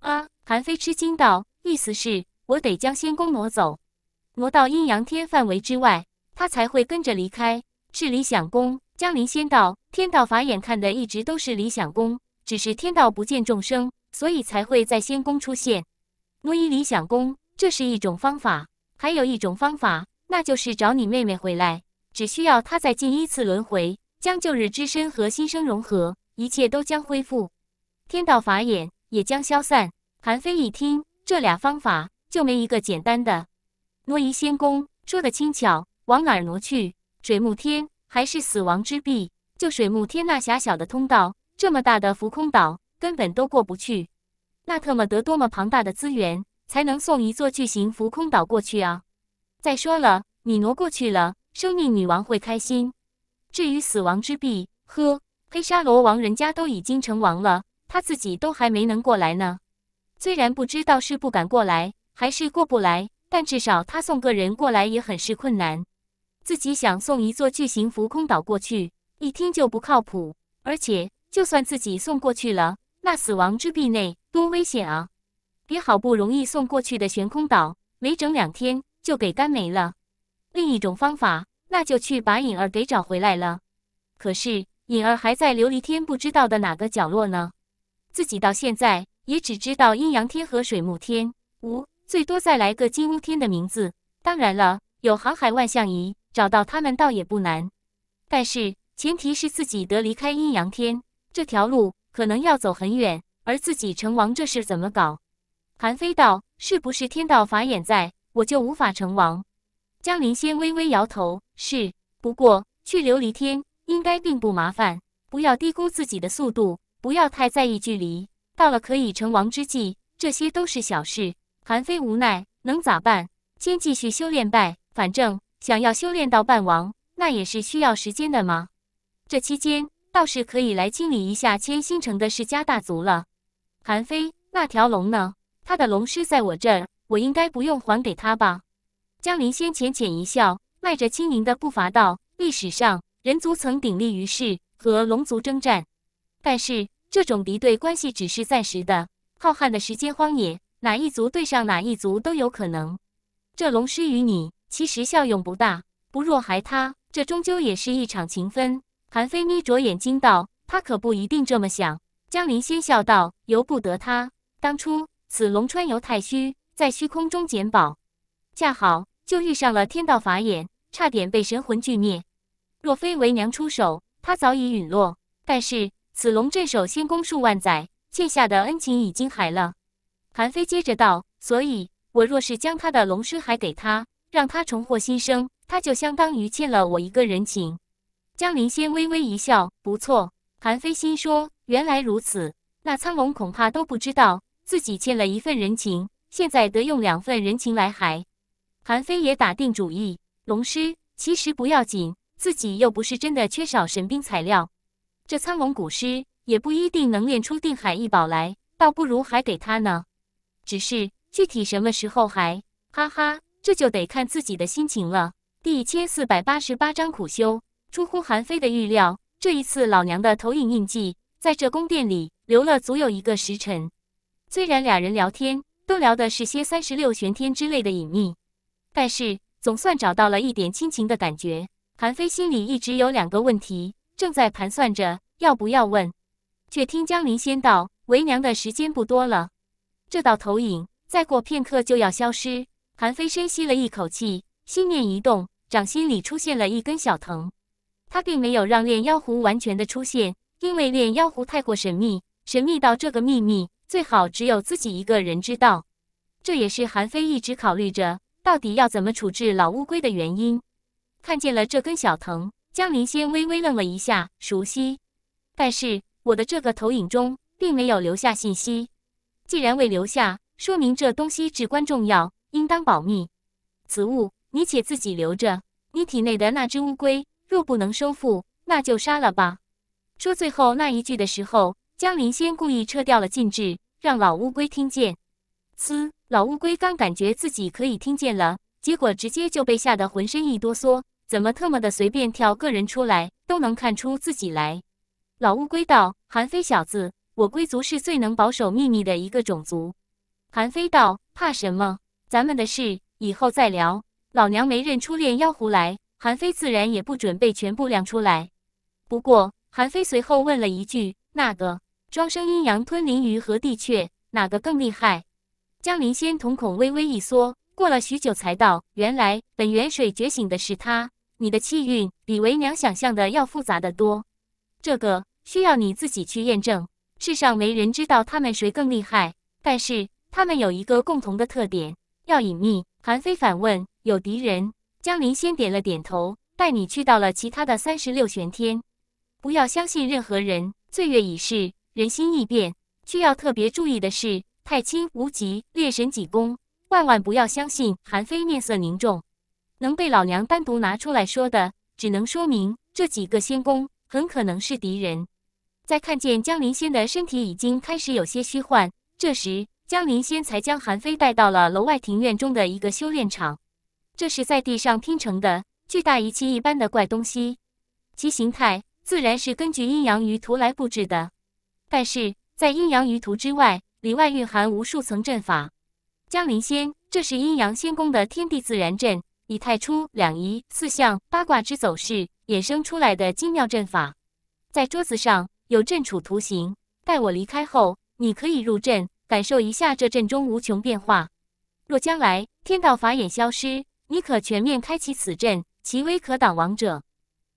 啊！韩非吃惊道：“意思是我得将仙宫挪走，挪到阴阳天范围之外，他才会跟着离开。是理想宫，江临仙道天道法眼看的一直都是理想宫，只是天道不见众生，所以才会在仙宫出现。挪移理想宫，这是一种方法，还有一种方法，那就是找你妹妹回来。”只需要他再进一次轮回将旧日之身和新生融合，一切都将恢复，天道法眼也将消散。韩非一听，这俩方法就没一个简单的。挪移仙宫说的轻巧，往哪挪去？水木天还是死亡之壁？就水木天那狭小的通道，这么大的浮空岛根本都过不去。那特么得多么庞大的资源才能送一座巨型浮空岛过去啊？再说了，你挪过去了。生命女王会开心。至于死亡之壁，呵，黑沙罗王人家都已经成王了，他自己都还没能过来呢。虽然不知道是不敢过来，还是过不来，但至少他送个人过来也很是困难。自己想送一座巨型浮空岛过去，一听就不靠谱。而且，就算自己送过去了，那死亡之壁内多危险啊！别好不容易送过去的悬空岛，没整两天就给干没了。另一种方法，那就去把影儿给找回来了。可是影儿还在琉璃天不知道的哪个角落呢？自己到现在也只知道阴阳天和水木天，无最多再来个金乌天的名字。当然了，有航海万象仪，找到他们倒也不难。但是前提是自己得离开阴阳天，这条路可能要走很远。而自己成王这事怎么搞？韩非道：“是不是天道法眼在，我就无法成王？”江灵仙微微摇头，是，不过去琉璃天应该并不麻烦。不要低估自己的速度，不要太在意距离。到了可以成王之际，这些都是小事。韩非无奈，能咋办？先继续修炼呗。反正想要修炼到半王，那也是需要时间的嘛。这期间，倒是可以来清理一下千星城的世家大族了。韩非，那条龙呢？他的龙尸在我这儿，我应该不用还给他吧？江林先浅浅一笑，迈着轻盈的步伐道：“历史上，人族曾鼎立于世，和龙族征战。但是，这种敌对关系只是暂时的。浩瀚的时间荒野，哪一族对上哪一族都有可能。这龙师与你，其实效用不大。不若还他，这终究也是一场情分。”韩非眯着眼睛道：“他可不一定这么想。”江林先笑道：“由不得他。当初，此龙川游太虚，在虚空中捡宝，恰好。”就遇上了天道法眼，差点被神魂俱灭。若非为娘出手，他早已陨落。但是此龙镇守仙宫数万载，欠下的恩情已经还了。韩非接着道：“所以我若是将他的龙尸还给他，让他重获新生，他就相当于欠了我一个人情。”江灵仙微微一笑：“不错。”韩非心说：“原来如此，那苍龙恐怕都不知道自己欠了一份人情，现在得用两份人情来还。”韩非也打定主意，龙师其实不要紧，自己又不是真的缺少神兵材料，这苍龙古尸也不一定能炼出定海异宝来，倒不如还给他呢。只是具体什么时候还，哈哈，这就得看自己的心情了。第一千四百八十八章苦修。出乎韩非的预料，这一次老娘的投影印记在这宫殿里留了足有一个时辰。虽然俩人聊天都聊的是些三十六玄天之类的隐秘。但是总算找到了一点亲情的感觉。韩非心里一直有两个问题，正在盘算着要不要问，却听江林先道：“为娘的时间不多了，这道投影再过片刻就要消失。”韩非深吸了一口气，心念一动，掌心里出现了一根小藤。他并没有让炼妖壶完全的出现，因为炼妖壶太过神秘，神秘到这个秘密最好只有自己一个人知道。这也是韩非一直考虑着。到底要怎么处置老乌龟的原因？看见了这根小藤，江林仙微微愣了一下，熟悉，但是我的这个投影中并没有留下信息。既然未留下，说明这东西至关重要，应当保密。此物你且自己留着。你体内的那只乌龟若不能收复，那就杀了吧。说最后那一句的时候，江林仙故意撤掉了禁制，让老乌龟听见。呲。老乌龟刚感觉自己可以听见了，结果直接就被吓得浑身一哆嗦。怎么特么的随便挑个人出来都能看出自己来？老乌龟道：“韩非小子，我龟族是最能保守秘密的一个种族。”韩非道：“怕什么？咱们的事以后再聊。”老娘没认出炼妖狐来，韩非自然也不准备全部亮出来。不过，韩非随后问了一句：“那个庄生阴阳吞灵鱼和帝雀哪个更厉害？”江林仙瞳孔微微一缩，过了许久才道：“原来本源水觉醒的是他。你的气运比为娘想象的要复杂的多，这个需要你自己去验证。世上没人知道他们谁更厉害，但是他们有一个共同的特点，要隐秘。”韩非反问：“有敌人？”江临仙点了点头，带你去到了其他的三十六玄天。不要相信任何人。岁月已逝，人心易变，需要特别注意的是。太清无极猎神几宫，万万不要相信！韩非面色凝重，能被老娘单独拿出来说的，只能说明这几个仙宫很可能是敌人。在看见江灵仙的身体已经开始有些虚幻，这时江灵仙才将韩非带到了楼外庭院中的一个修炼场。这是在地上拼成的巨大仪器一般的怪东西，其形态自然是根据阴阳鱼图来布置的，但是在阴阳鱼图之外。里外蕴含无数层阵法，江灵仙，这是阴阳仙宫的天地自然阵，以太初、两仪、四象、八卦之走势衍生出来的精妙阵法。在桌子上有阵处图形，待我离开后，你可以入阵感受一下这阵中无穷变化。若将来天道法眼消失，你可全面开启此阵，其威可挡王者。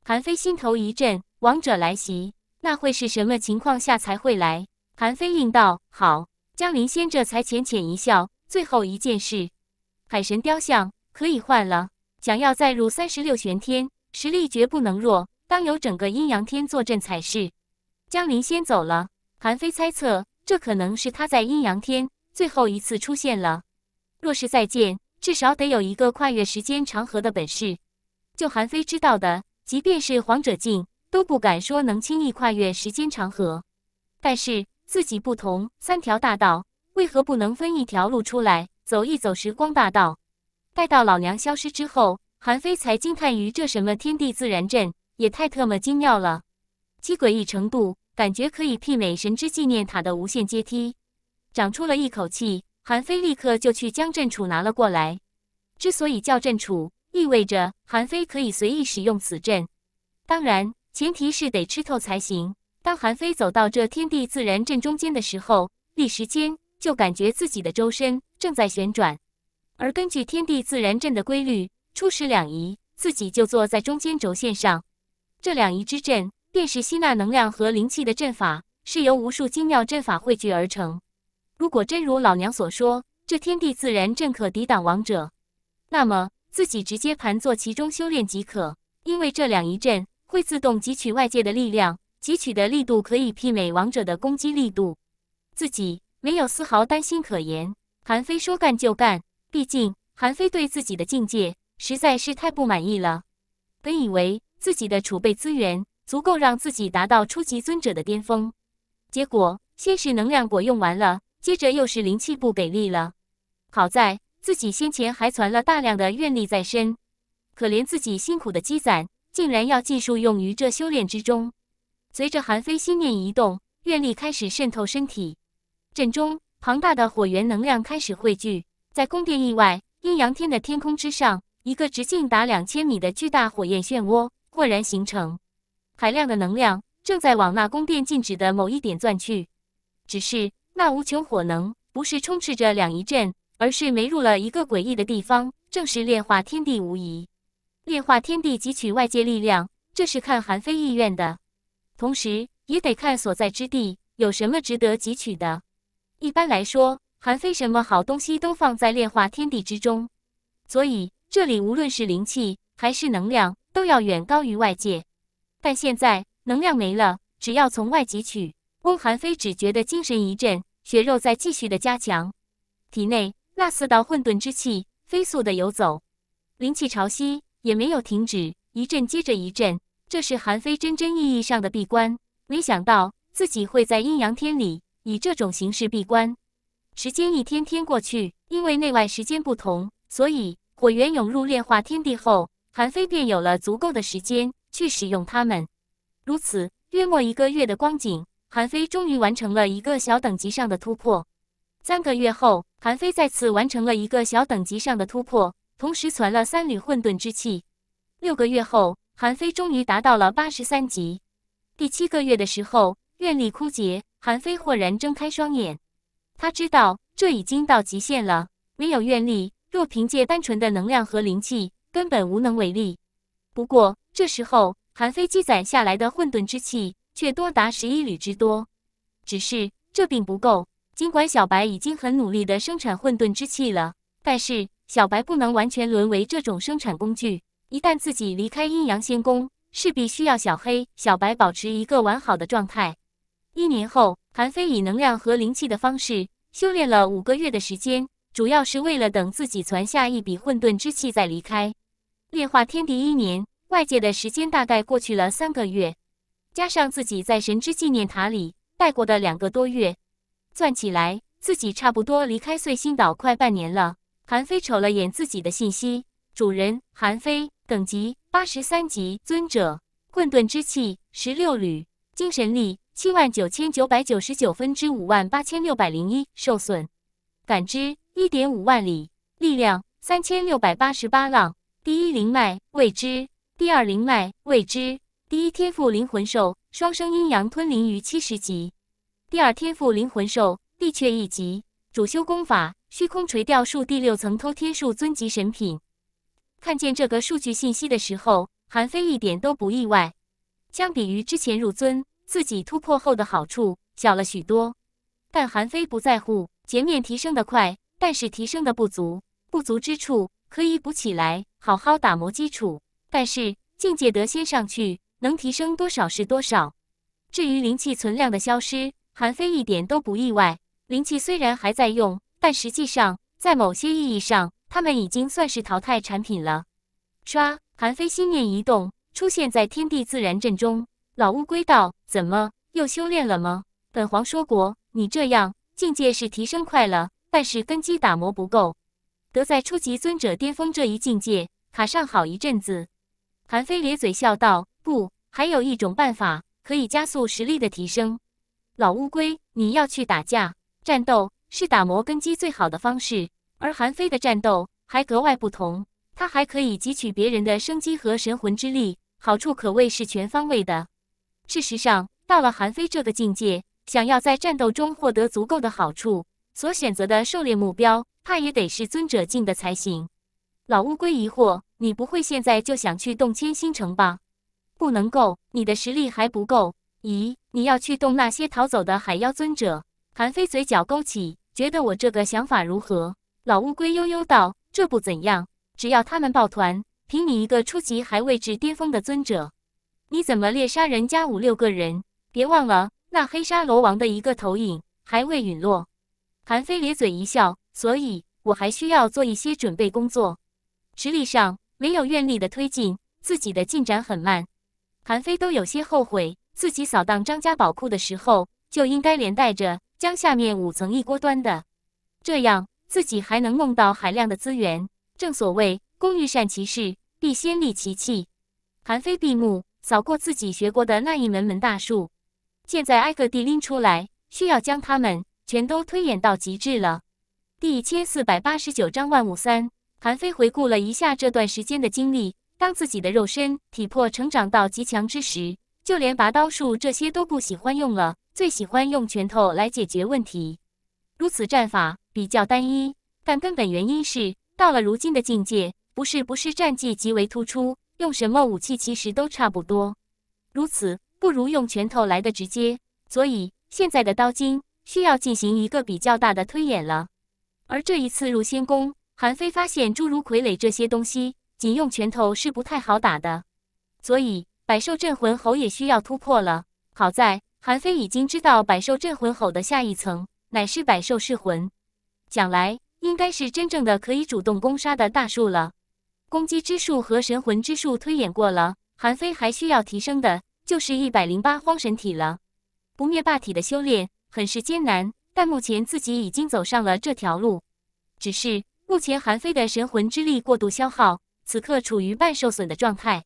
韩非心头一震，王者来袭，那会是什么情况下才会来？韩非应道：好。江林仙这才浅浅一笑，最后一件事，海神雕像可以换了。想要再入三十六玄天，实力绝不能弱，当有整个阴阳天坐镇才是。江林仙走了，韩非猜测，这可能是他在阴阳天最后一次出现了。若是再见，至少得有一个跨越时间长河的本事。就韩非知道的，即便是皇者境，都不敢说能轻易跨越时间长河。但是。自己不同，三条大道为何不能分一条路出来走一走？时光大道，待到老娘消失之后，韩非才惊叹于这什么天地自然阵，也太特么精妙了！其诡异程度，感觉可以媲美神之纪念塔的无限阶梯。长出了一口气，韩非立刻就去将阵杵拿了过来。之所以叫阵杵，意味着韩非可以随意使用此阵，当然前提是得吃透才行。当韩非走到这天地自然阵中间的时候，一时间就感觉自己的周身正在旋转。而根据天地自然阵的规律，初始两仪自己就坐在中间轴线上。这两仪之阵，便是吸纳能量和灵气的阵法，是由无数精妙阵法汇聚而成。如果真如老娘所说，这天地自然阵可抵挡王者，那么自己直接盘坐其中修炼即可，因为这两仪阵会自动汲取外界的力量。汲取的力度可以媲美王者的攻击力度，自己没有丝毫担心可言。韩非说干就干，毕竟韩非对自己的境界实在是太不满意了。本以为自己的储备资源足够让自己达到初级尊者的巅峰，结果先是能量果用完了，接着又是灵气不给力了。好在自己先前还存了大量的愿力在身，可怜自己辛苦的积攒，竟然要尽数用于这修炼之中。随着韩非心念一动，愿力开始渗透身体。阵中庞大的火源能量开始汇聚，在宫殿意外阴阳天的天空之上，一个直径达两千米的巨大火焰漩涡豁然形成。海量的能量正在往那宫殿禁止的某一点钻去。只是那无穷火能不是充斥着两仪阵，而是没入了一个诡异的地方，正是炼化天地无疑。炼化天地，汲取外界力量，这是看韩非意愿的。同时也得看所在之地有什么值得汲取的。一般来说，韩非什么好东西都放在炼化天地之中，所以这里无论是灵气还是能量，都要远高于外界。但现在能量没了，只要从外汲取。翁韩非只觉得精神一振，血肉在继续的加强，体内那四道混沌之气飞速的游走，灵气潮汐也没有停止，一阵接着一阵。这是韩非真真意义上的闭关，没想到自己会在阴阳天里以这种形式闭关。时间一天天过去，因为内外时间不同，所以火源涌入炼化天地后，韩非便有了足够的时间去使用它们。如此约莫一个月的光景，韩非终于完成了一个小等级上的突破。三个月后，韩非再次完成了一个小等级上的突破，同时存了三缕混沌之气。六个月后。韩非终于达到了八十三级。第七个月的时候，愿力枯竭，韩非豁然睁开双眼。他知道这已经到极限了，没有愿力，若凭借单纯的能量和灵气，根本无能为力。不过这时候，韩非积攒下来的混沌之气却多达十一缕之多。只是这并不够。尽管小白已经很努力的生产混沌之气了，但是小白不能完全沦为这种生产工具。一旦自己离开阴阳仙宫，势必需要小黑、小白保持一个完好的状态。一年后，韩非以能量和灵气的方式修炼了五个月的时间，主要是为了等自己攒下一笔混沌之气再离开。炼化天敌一年，外界的时间大概过去了三个月，加上自己在神之纪念塔里待过的两个多月，算起来，自己差不多离开碎星岛快半年了。韩非瞅了眼自己的信息，主人韩非。等级八十三级，尊者，混沌之气十六缕，精神力七万九千九百九十九分之五万八千六百零一，受损。感知一点五万里，力量三千六百八十八浪。第一灵脉未知，第二灵脉未知。第一天赋灵魂兽双生阴阳吞灵鱼七十级，第二天赋灵魂兽地阙一级。主修功法虚空垂钓术第六层偷天术，尊级神品。看见这个数据信息的时候，韩非一点都不意外。相比于之前入尊自己突破后的好处小了许多，但韩非不在乎。洁面提升的快，但是提升的不足，不足之处可以补起来，好好打磨基础。但是境界得先上去，能提升多少是多少。至于灵气存量的消失，韩非一点都不意外。灵气虽然还在用，但实际上在某些意义上。他们已经算是淘汰产品了。唰，韩非心念一动，出现在天地自然阵中。老乌龟道：“怎么，又修炼了吗？”本皇说过，你这样境界是提升快了，但是根基打磨不够，得在初级尊者巅峰这一境界卡上好一阵子。”韩非咧嘴笑道：“不，还有一种办法可以加速实力的提升。老乌龟，你要去打架战斗，是打磨根基最好的方式。”而韩非的战斗还格外不同，他还可以汲取别人的生机和神魂之力，好处可谓是全方位的。事实上，到了韩非这个境界，想要在战斗中获得足够的好处，所选择的狩猎目标，怕也得是尊者境的才行。老乌龟疑惑：“你不会现在就想去动千星城吧？”“不能够，你的实力还不够。”“咦，你要去动那些逃走的海妖尊者？”韩非嘴角勾起，觉得我这个想法如何？老乌龟悠悠道：“这不怎样，只要他们抱团，凭你一个初级还未至巅峰的尊者，你怎么猎杀人家五六个人？别忘了，那黑沙罗王的一个投影还未陨落。”韩非咧嘴一笑：“所以我还需要做一些准备工作。实力上，没有愿力的推进，自己的进展很慢。韩非都有些后悔，自己扫荡张家宝库的时候，就应该连带着将下面五层一锅端的，这样。”自己还能弄到海量的资源，正所谓工欲善其事，必先利其器。韩非闭目扫过自己学过的那一门门大术，现在挨个地拎出来，需要将它们全都推演到极致了。第一千四百八十九章万物三。韩非回顾了一下这段时间的经历，当自己的肉身体魄成长到极强之时，就连拔刀术这些都不喜欢用了，最喜欢用拳头来解决问题。如此战法。比较单一，但根本原因是到了如今的境界，不是不是战绩极为突出，用什么武器其实都差不多。如此，不如用拳头来的直接。所以现在的刀经需要进行一个比较大的推演了。而这一次入仙宫，韩非发现诸如傀儡这些东西，仅用拳头是不太好打的。所以百兽镇魂吼也需要突破了。好在韩非已经知道百兽镇魂吼的下一层乃是百兽噬魂。想来应该是真正的可以主动攻杀的大树了。攻击之术和神魂之术推演过了，韩非还需要提升的就是一百零八荒神体了。不灭霸体的修炼很是艰难，但目前自己已经走上了这条路。只是目前韩非的神魂之力过度消耗，此刻处于半受损的状态。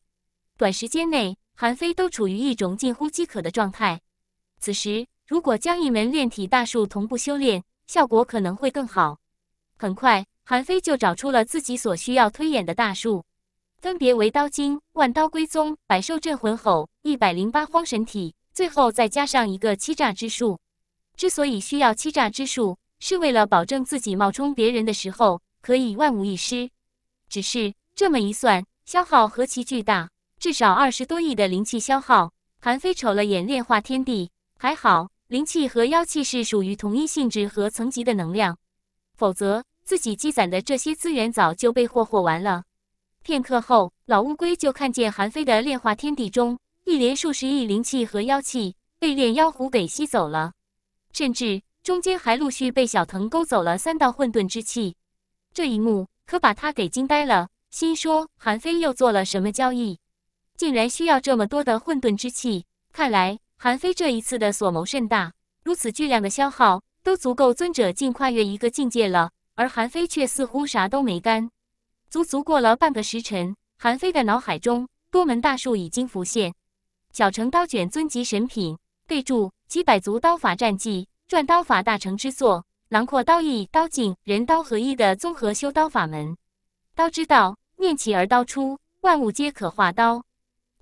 短时间内，韩非都处于一种近乎饥渴的状态。此时，如果将一门炼体大术同步修炼。效果可能会更好。很快，韩非就找出了自己所需要推演的大术，分别为刀经、万刀归宗、百兽镇魂吼、一百零八荒神体，最后再加上一个欺诈之术。之所以需要欺诈之术，是为了保证自己冒充别人的时候可以万无一失。只是这么一算，消耗何其巨大，至少二十多亿的灵气消耗。韩非瞅了眼炼化天地，还好。灵气和妖气是属于同一性质和层级的能量，否则自己积攒的这些资源早就被霍霍完了。片刻后，老乌龟就看见韩非的炼化天地中，一连数十亿灵气和妖气被炼妖狐给吸走了，甚至中间还陆续被小藤勾走了三道混沌之气。这一幕可把他给惊呆了，心说韩非又做了什么交易？竟然需要这么多的混沌之气？看来……韩非这一次的所谋甚大，如此巨量的消耗都足够尊者境跨越一个境界了，而韩非却似乎啥都没干。足足过了半个时辰，韩非的脑海中多门大术已经浮现。小成刀卷尊级神品，备注：几百足刀法战技，转刀法大成之作，囊括刀意、刀境、人刀合一的综合修刀法门。刀之道，念起而刀出，万物皆可化刀。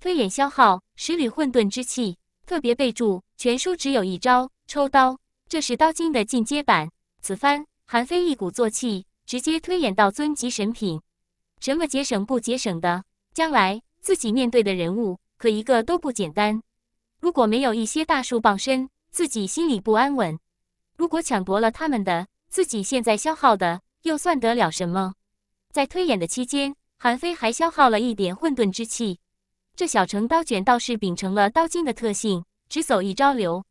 推演消耗十里混沌之气。特别备注：全书只有一招抽刀，这是刀经的进阶版。此番韩非一鼓作气，直接推演到尊级神品。什么节省不节省的？将来自己面对的人物可一个都不简单。如果没有一些大树傍身，自己心里不安稳。如果抢夺了他们的，自己现在消耗的又算得了什么？在推演的期间，韩非还消耗了一点混沌之气。这小城刀卷倒是秉承了刀经的特性，只走一招流，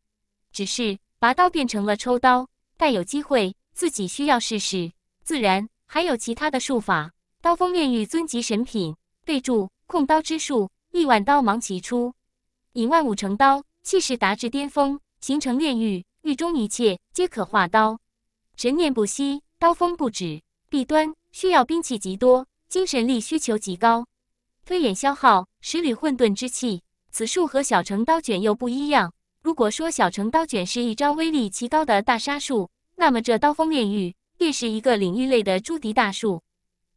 只是拔刀变成了抽刀，待有机会自己需要试试。自然还有其他的术法，刀锋炼狱尊级神品。备注：控刀之术，亿万刀芒齐出，引万物成刀，气势达至巅峰，形成炼狱，狱中一切皆可化刀。神念不息，刀锋不止。弊端：需要兵器极多，精神力需求极高。推演消耗十缕混沌之气，此术和小城刀卷又不一样。如果说小城刀卷是一招威力奇高的大杀术，那么这刀锋炼狱便是一个领域类的朱迪大术。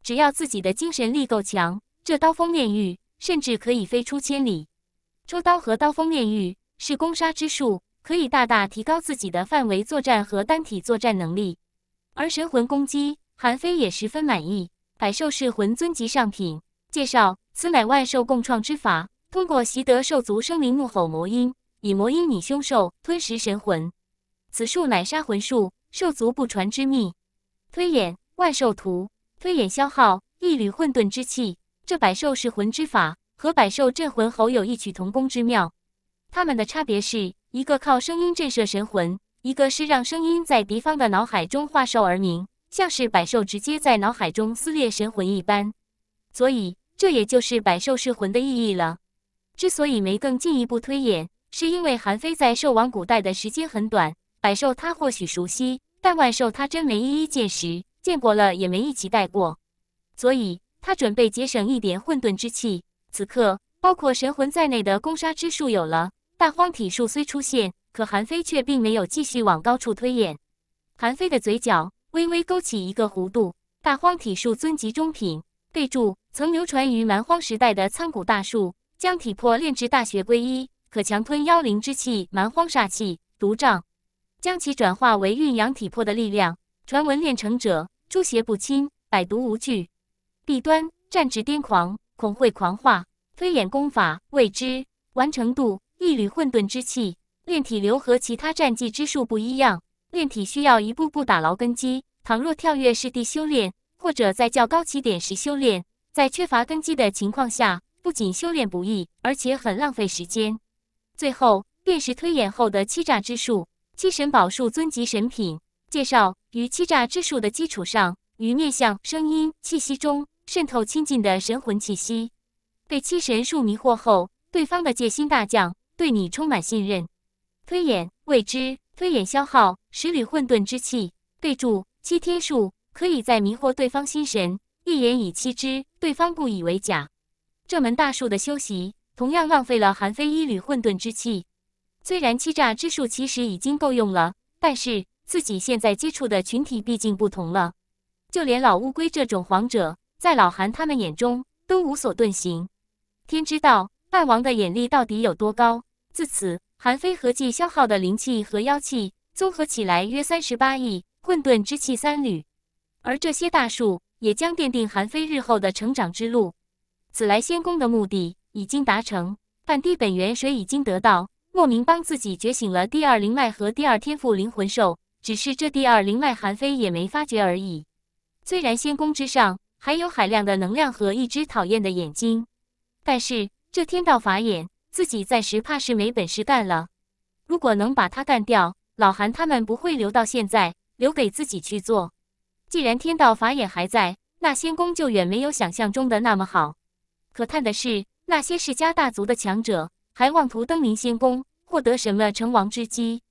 只要自己的精神力够强，这刀锋炼狱甚至可以飞出千里。抽刀和刀锋炼狱是攻杀之术，可以大大提高自己的范围作战和单体作战能力。而神魂攻击，韩非也十分满意。百兽是魂尊级上品，介绍。此乃万兽共创之法，通过习得兽族生灵怒吼魔音，以魔音拟凶兽吞食神魂。此术乃杀魂术，兽族不传之秘。推演万兽图，推演消耗一缕混沌之气。这百兽噬魂之法和百兽镇魂吼有异曲同工之妙，它们的差别是一个靠声音震慑神魂，一个是让声音在敌方的脑海中化兽而鸣，像是百兽直接在脑海中撕裂神魂一般。所以。这也就是百兽噬魂的意义了。之所以没更进一步推演，是因为韩非在兽王古代的时间很短，百兽他或许熟悉，但万兽他真没一一见识，见过了也没一起带过。所以他准备节省一点混沌之气。此刻，包括神魂在内的攻杀之术有了，大荒体术虽出现，可韩非却并没有继续往高处推演。韩非的嘴角微微勾起一个弧度，大荒体术尊级中品，备注。曾流传于蛮荒时代的苍古大树，将体魄炼制大学归一，可强吞妖灵之气、蛮荒煞气、毒瘴，将其转化为蕴养体魄的力量。传闻练成者诛邪不侵，百毒无惧。弊端：战执癫狂，恐会狂化。推演功法未知，完成度一缕混沌之气。炼体流和其他战技之术不一样，炼体需要一步步打牢根基。倘若跳跃式地修炼，或者在较高起点时修炼。在缺乏根基的情况下，不仅修炼不易，而且很浪费时间。最后便是推演后的欺诈之术，七神宝术尊级神品。介绍于欺诈之术的基础上，于面相、声音、气息中渗透亲近的神魂气息。被七神术迷惑后，对方的戒心大降，对你充满信任。推演未知，推演消耗十里混沌之气。备注：七天术可以在迷惑对方心神，一言以欺之。对方故以为假，这门大术的修习同样浪费了韩非一缕混沌之气。虽然欺诈之术其实已经够用了，但是自己现在接触的群体毕竟不同了。就连老乌龟这种皇者，在老韩他们眼中都无所遁形。天知道，大王的眼力到底有多高？自此，韩非合计消耗的灵气和妖气综合起来约三十八亿混沌之气三缕，而这些大树。也将奠定韩非日后的成长之路。此来仙宫的目的已经达成，半帝本源水已经得到，莫名帮自己觉醒了第二灵脉和第二天赋灵魂兽，只是这第二灵脉韩非也没发觉而已。虽然仙宫之上还有海量的能量和一只讨厌的眼睛，但是这天道法眼自己暂时怕是没本事干了。如果能把它干掉，老韩他们不会留到现在，留给自己去做。既然天道法眼还在，那仙宫就远没有想象中的那么好。可叹的是，那些世家大族的强者还妄图登临仙宫，获得什么成王之机。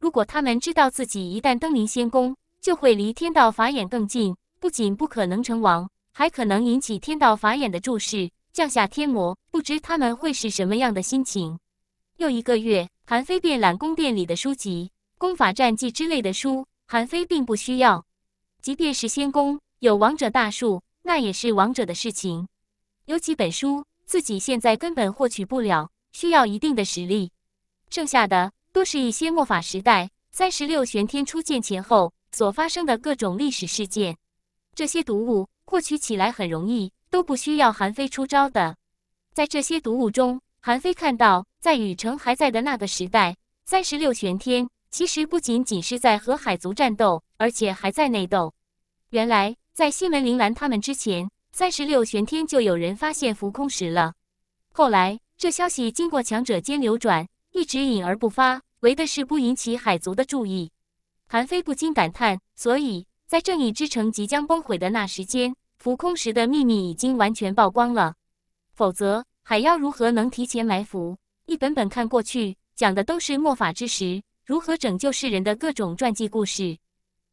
如果他们知道自己一旦登临仙宫，就会离天道法眼更近，不仅不可能成王，还可能引起天道法眼的注视，降下天魔，不知他们会是什么样的心情。又一个月，韩非遍览宫殿里的书籍、功法、战绩之类的书，韩非并不需要。即便是仙宫有王者大树，那也是王者的事情。有几本书自己现在根本获取不了，需要一定的实力。剩下的都是一些末法时代三十六玄天出现前后所发生的各种历史事件。这些读物获取起来很容易，都不需要韩非出招的。在这些读物中，韩非看到，在禹城还在的那个时代，三十六玄天其实不仅仅是在和海族战斗，而且还在内斗。原来，在西门铃兰他们之前，三十六玄天就有人发现浮空石了。后来，这消息经过强者间流转，一直隐而不发，为的是不引起海族的注意。韩非不禁感叹：所以在正义之城即将崩毁的那时间，浮空石的秘密已经完全曝光了。否则，海妖如何能提前埋伏？一本本看过去，讲的都是墨法之时如何拯救世人的各种传记故事。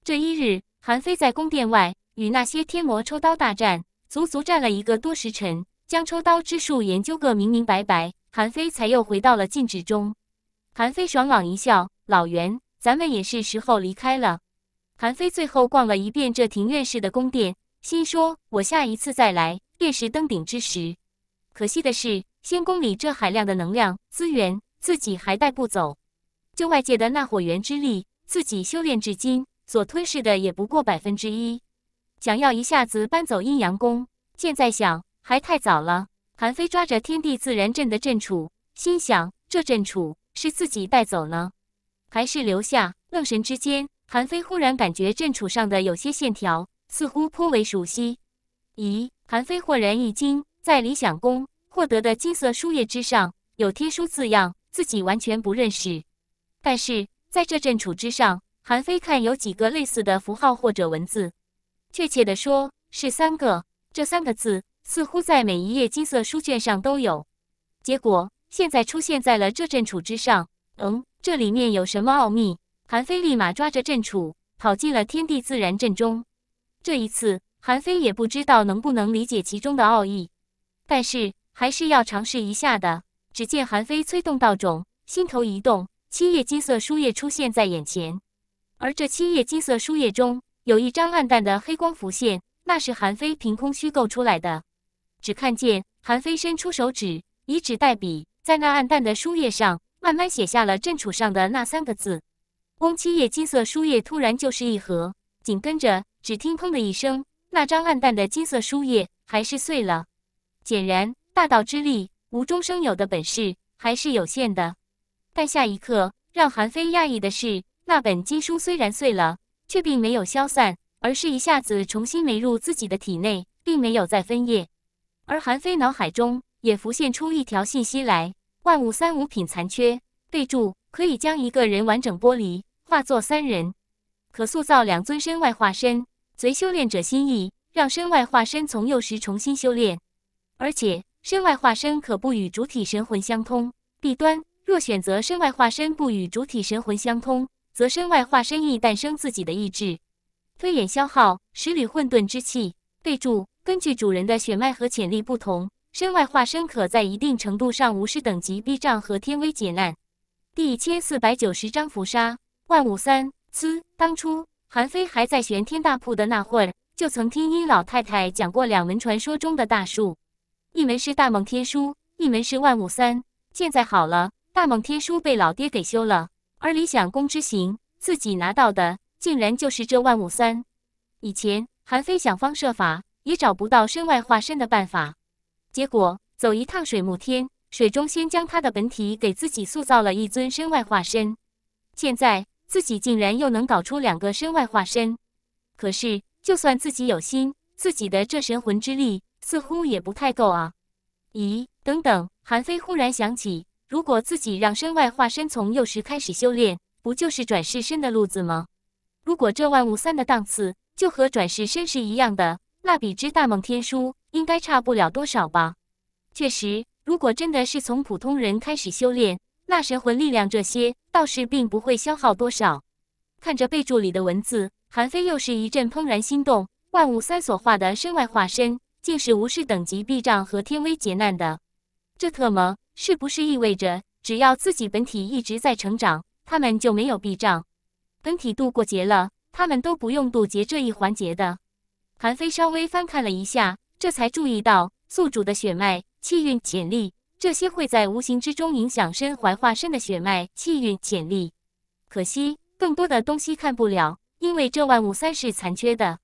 这一日。韩非在宫殿外与那些天魔抽刀大战，足足战了一个多时辰，将抽刀之术研究个明明白白。韩非才又回到了禁制中。韩非爽朗一笑：“老袁，咱们也是时候离开了。”韩非最后逛了一遍这庭院式的宫殿，心说：“我下一次再来，便是登顶之时。”可惜的是，仙宫里这海量的能量资源，自己还带不走。就外界的那火源之力，自己修炼至今。所吞噬的也不过百分之一，想要一下子搬走阴阳宫，现在想还太早了。韩非抓着天地自然阵的阵杵，心想：这阵杵是自己带走了，还是留下？愣神之间，韩非忽然感觉阵杵上的有些线条似乎颇为熟悉。咦？韩非豁然一惊，在理想宫获得的金色书页之上有天书字样，自己完全不认识，但是在这阵杵之上。韩非看有几个类似的符号或者文字，确切的说是三个。这三个字似乎在每一页金色书卷上都有，结果现在出现在了这阵楚之上。嗯，这里面有什么奥秘？韩非立马抓着阵楚跑进了天地自然阵中。这一次，韩非也不知道能不能理解其中的奥义，但是还是要尝试一下的。只见韩非催动道种，心头一动，七页金色书页出现在眼前。而这七页金色书页中，有一张暗淡的黑光浮现，那是韩非凭空虚构出来的。只看见韩非伸出手指，以指代笔，在那暗淡的书页上慢慢写下了阵楚上的那三个字。翁七页金色书页突然就是一合，紧跟着只听“砰”的一声，那张暗淡的金色书页还是碎了。显然，大道之力无中生有的本事还是有限的。但下一刻，让韩非讶异的是。那本经书虽然碎了，却并没有消散，而是一下子重新没入自己的体内，并没有再分页。而韩非脑海中也浮现出一条信息来：万物三五品残缺，备注可以将一个人完整剥离，化作三人，可塑造两尊身外化身，随修炼者心意，让身外化身从幼时重新修炼。而且身外化身可不与主体神魂相通。弊端：若选择身外化身不与主体神魂相通。则身外化身亦诞生自己的意志，推演消耗十里混沌之气。备注：根据主人的血脉和潜力不同，身外化身可在一定程度上无视等级避障和天威劫难。第一千四百九十章伏杀万物三。呲，当初韩非还在玄天大铺的那会儿，就曾听殷老太太讲过两门传说中的大术，一门是大梦天书，一门是万物三。现在好了，大梦天书被老爹给修了。而理想公之行自己拿到的，竟然就是这万物三。以前韩非想方设法也找不到身外化身的办法，结果走一趟水木天水中仙将他的本体给自己塑造了一尊身外化身。现在自己竟然又能搞出两个身外化身，可是就算自己有心，自己的这神魂之力似乎也不太够啊。咦，等等，韩非忽然想起。如果自己让身外化身从幼时开始修炼，不就是转世身的路子吗？如果这万物三的档次就和转世身是一样的，那比之大梦天书应该差不了多少吧？确实，如果真的是从普通人开始修炼，那神魂力量这些倒是并不会消耗多少。看着备注里的文字，韩非又是一阵怦然心动。万物三所化的身外化身，竟是无视等级避障和天威劫难的，这特么……是不是意味着只要自己本体一直在成长，他们就没有避障？本体渡过劫了，他们都不用渡劫这一环节的。韩非稍微翻看了一下，这才注意到宿主的血脉、气运、潜力这些会在无形之中影响身怀化身的血脉、气运、潜力。可惜更多的东西看不了，因为这万物三是残缺的。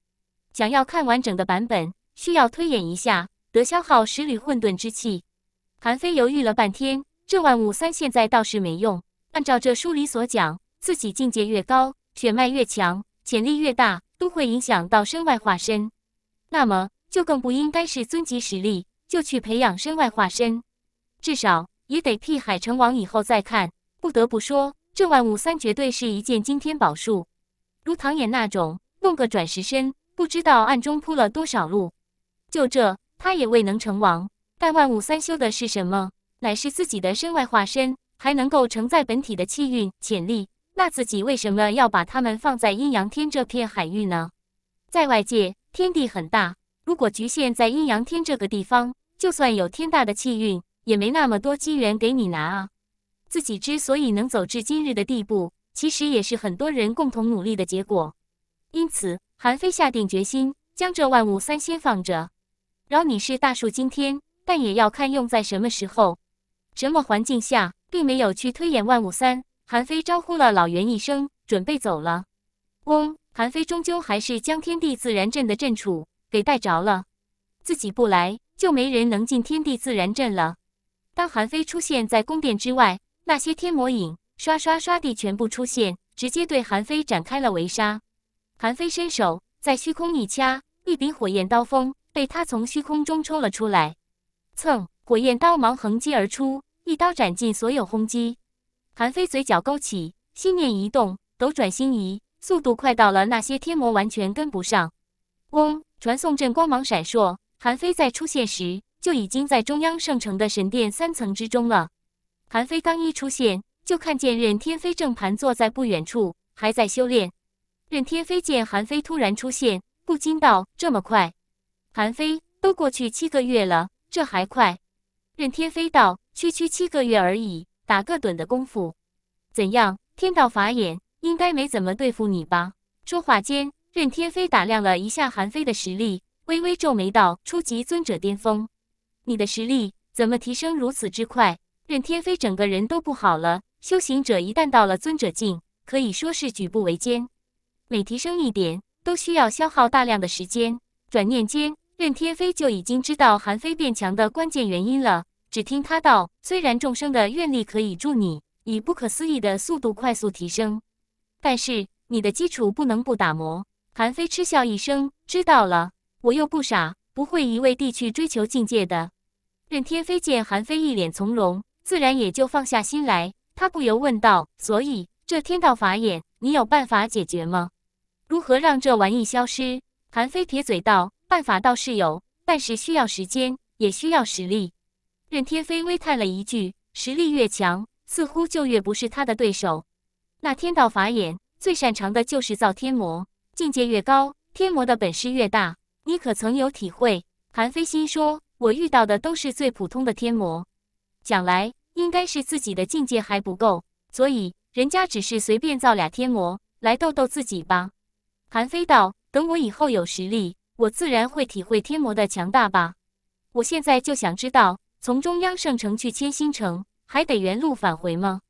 想要看完整的版本，需要推演一下，得消耗十缕混沌之气。韩非犹豫了半天，这万物三现在倒是没用。按照这书里所讲，自己境界越高，血脉越强，潜力越大，都会影响到身外化身。那么，就更不应该是遵级实力就去培养身外化身，至少也得替海城王以后再看。不得不说，这万物三绝对是一件惊天宝术。如唐衍那种弄个转世身，不知道暗中铺了多少路，就这他也未能成王。但万物三修的是什么？乃是自己的身外化身，还能够承载本体的气运潜力。那自己为什么要把他们放在阴阳天这片海域呢？在外界，天地很大，如果局限在阴阳天这个地方，就算有天大的气运，也没那么多机缘给你拿啊。自己之所以能走至今日的地步，其实也是很多人共同努力的结果。因此，韩非下定决心将这万物三仙放着，饶你是大树今天。但也要看用在什么时候、什么环境下，并没有去推演万物三。韩非招呼了老袁一声，准备走了。嗡！韩非终究还是将天地自然阵的阵杵给带着了，自己不来，就没人能进天地自然阵了。当韩非出现在宫殿之外，那些天魔影唰唰唰地全部出现，直接对韩非展开了围杀。韩非伸手在虚空一掐，一柄火焰刀锋被他从虚空中抽了出来。蹭！火焰刀芒横击而出，一刀斩尽所有轰击。韩非嘴角勾起，心念一动，斗转星移，速度快到了那些天魔完全跟不上。嗡！传送阵光芒闪烁，韩非在出现时就已经在中央圣城的神殿三层之中了。韩非刚一出现，就看见任天飞正盘坐在不远处，还在修炼。任天飞见韩非突然出现，不禁道：“这么快？韩非都过去七个月了。”这还快，任天飞道：“区区七个月而已，打个盹的功夫，怎样？天道法眼应该没怎么对付你吧？”说话间，任天飞打量了一下韩非的实力，微微皱眉道：“初级尊者巅峰，你的实力怎么提升如此之快？”任天飞整个人都不好了。修行者一旦到了尊者境，可以说是举步维艰，每提升一点都需要消耗大量的时间。转念间。任天飞就已经知道韩非变强的关键原因了，只听他道：“虽然众生的愿力可以助你以不可思议的速度快速提升，但是你的基础不能不打磨。”韩非嗤笑一声：“知道了，我又不傻，不会一味地去追求境界的。”任天飞见韩非一脸从容，自然也就放下心来。他不由问道：“所以这天道法眼，你有办法解决吗？如何让这玩意消失？”韩非撇嘴道。办法倒是有，但是需要时间，也需要实力。任天飞微叹了一句：“实力越强，似乎就越不是他的对手。”那天道法眼最擅长的就是造天魔，境界越高，天魔的本事越大。你可曾有体会？韩非心说：“我遇到的都是最普通的天魔，将来应该是自己的境界还不够，所以人家只是随便造俩天魔来逗逗自己吧。”韩非道：“等我以后有实力。”我自然会体会天魔的强大吧。我现在就想知道，从中央圣城去千星城，还得原路返回吗？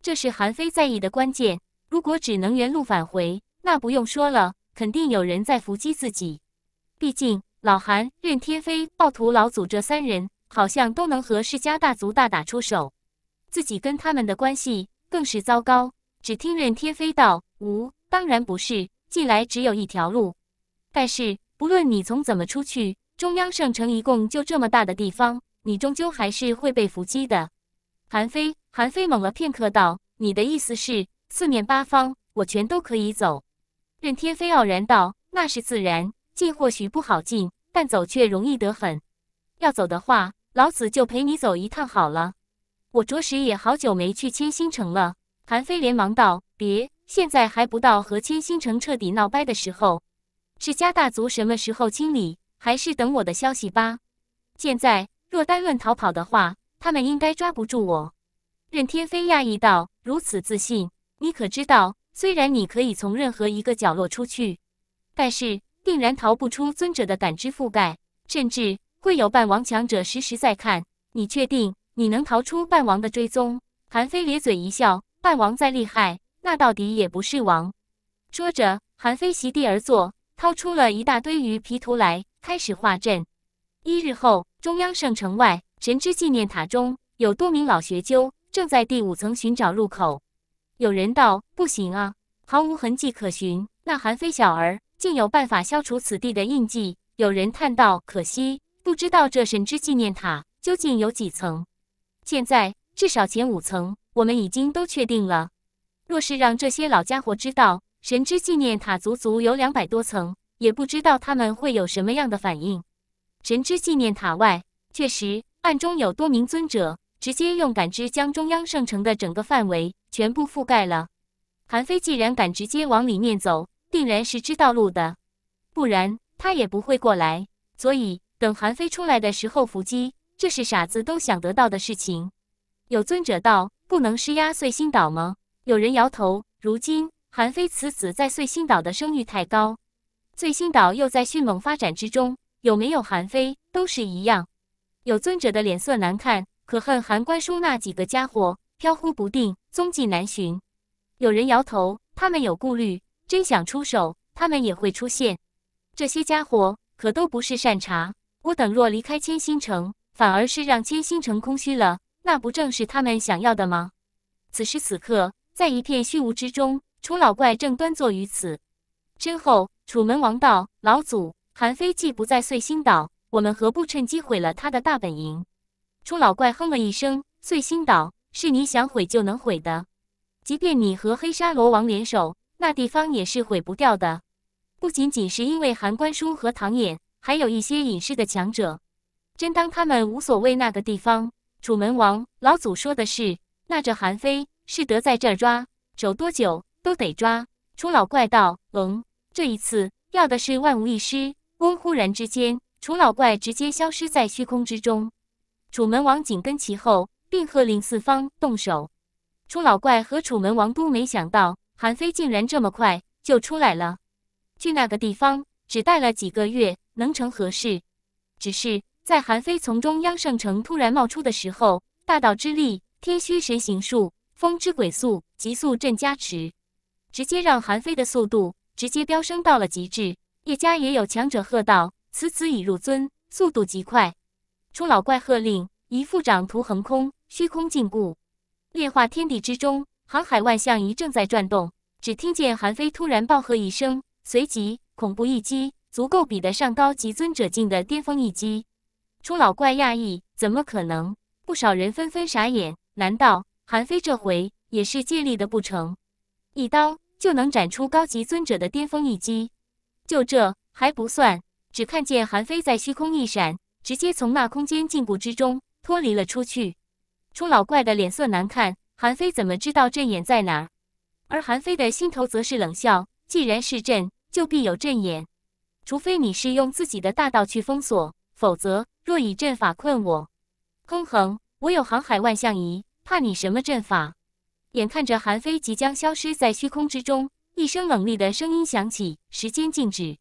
这是韩非在意的关键。如果只能原路返回，那不用说了，肯定有人在伏击自己。毕竟老韩、任天飞、暴徒老祖这三人，好像都能和世家大族大打出手。自己跟他们的关系更是糟糕。只听任天飞道：“无，当然不是，进来只有一条路。但是。”不论你从怎么出去，中央圣城一共就这么大的地方，你终究还是会被伏击的。韩非，韩非猛了片刻道：“你的意思是，四面八方我全都可以走？”任天飞傲然道：“那是自然，进或许不好进，但走却容易得很。要走的话，老子就陪你走一趟好了。我着实也好久没去千星城了。”韩非连忙道：“别，现在还不到和千星城彻底闹掰的时候。”世家大族什么时候清理？还是等我的消息吧。现在若单论逃跑的话，他们应该抓不住我。任天飞讶异道：“如此自信，你可知道？虽然你可以从任何一个角落出去，但是定然逃不出尊者的感知覆盖，甚至会有半王强者时时在看。你确定你能逃出半王的追踪？”韩非咧嘴一笑：“半王再厉害，那到底也不是王。”说着，韩非席地而坐。掏出了一大堆鱼皮图来，开始画阵。一日后，中央圣城外神之纪念塔中有多名老学究正在第五层寻找入口。有人道：“不行啊，毫无痕迹可寻。”那韩非小儿竟有办法消除此地的印记。有人叹道：“可惜，不知道这神之纪念塔究竟有几层。现在至少前五层我们已经都确定了。若是让这些老家伙知道……”神之纪念塔足足有两百多层，也不知道他们会有什么样的反应。神之纪念塔外确实暗中有多名尊者，直接用感知将中央圣城的整个范围全部覆盖了。韩非既然敢直接往里面走，定然是知道路的，不然他也不会过来。所以等韩非出来的时候伏击，这是傻子都想得到的事情。有尊者道：“不能施压碎星岛吗？”有人摇头。如今。韩非此子在碎星岛的声誉太高，碎星岛又在迅猛发展之中，有没有韩非都是一样。有尊者的脸色难看，可恨韩官叔那几个家伙飘忽不定，踪迹难寻。有人摇头，他们有顾虑，真想出手，他们也会出现。这些家伙可都不是善茬，我等若离开千星城，反而是让千星城空虚了，那不正是他们想要的吗？此时此刻，在一片虚无之中。楚老怪正端坐于此，身后楚门王道：“老祖，韩非既不在碎星岛，我们何不趁机毁了他的大本营？”楚老怪哼了一声：“碎星岛是你想毁就能毁的，即便你和黑沙罗王联手，那地方也是毁不掉的。不仅仅是因为韩关叔和唐寅，还有一些隐世的强者，真当他们无所谓那个地方？”楚门王老祖说的是：“那这韩非是得在这儿抓，守多久？”都得抓！楚老怪道：“嗯，这一次要的是万无一失。”翁忽然之间，楚老怪直接消失在虚空之中。楚门王紧跟其后，并喝令四方动手。楚老怪和楚门王都没想到，韩非竟然这么快就出来了。去那个地方，只待了几个月，能成何事？只是在韩非从中央圣城突然冒出的时候，大道之力、天虚神行术、风之鬼速，急速震加持。直接让韩非的速度直接飙升到了极致。叶家也有强者喝道：“此子已入尊，速度极快。”出老怪喝令，一副掌图横空，虚空禁锢，炼化天地之中，航海万象仪正在转动。只听见韩非突然暴喝一声，随即恐怖一击，足够比得上高级尊者境的巅峰一击。出老怪讶异：“怎么可能？”不少人纷纷傻眼。难道韩非这回也是借力的不成？一刀。就能展出高级尊者的巅峰一击，就这还不算，只看见韩非在虚空一闪，直接从那空间禁锢之中脱离了出去。冲老怪的脸色难看，韩非怎么知道阵眼在哪？而韩非的心头则是冷笑：既然是阵，就必有阵眼，除非你是用自己的大道去封锁，否则若以阵法困我，空衡，我有航海万象仪，怕你什么阵法？眼看着韩非即将消失在虚空之中，一声冷厉的声音响起，时间静止。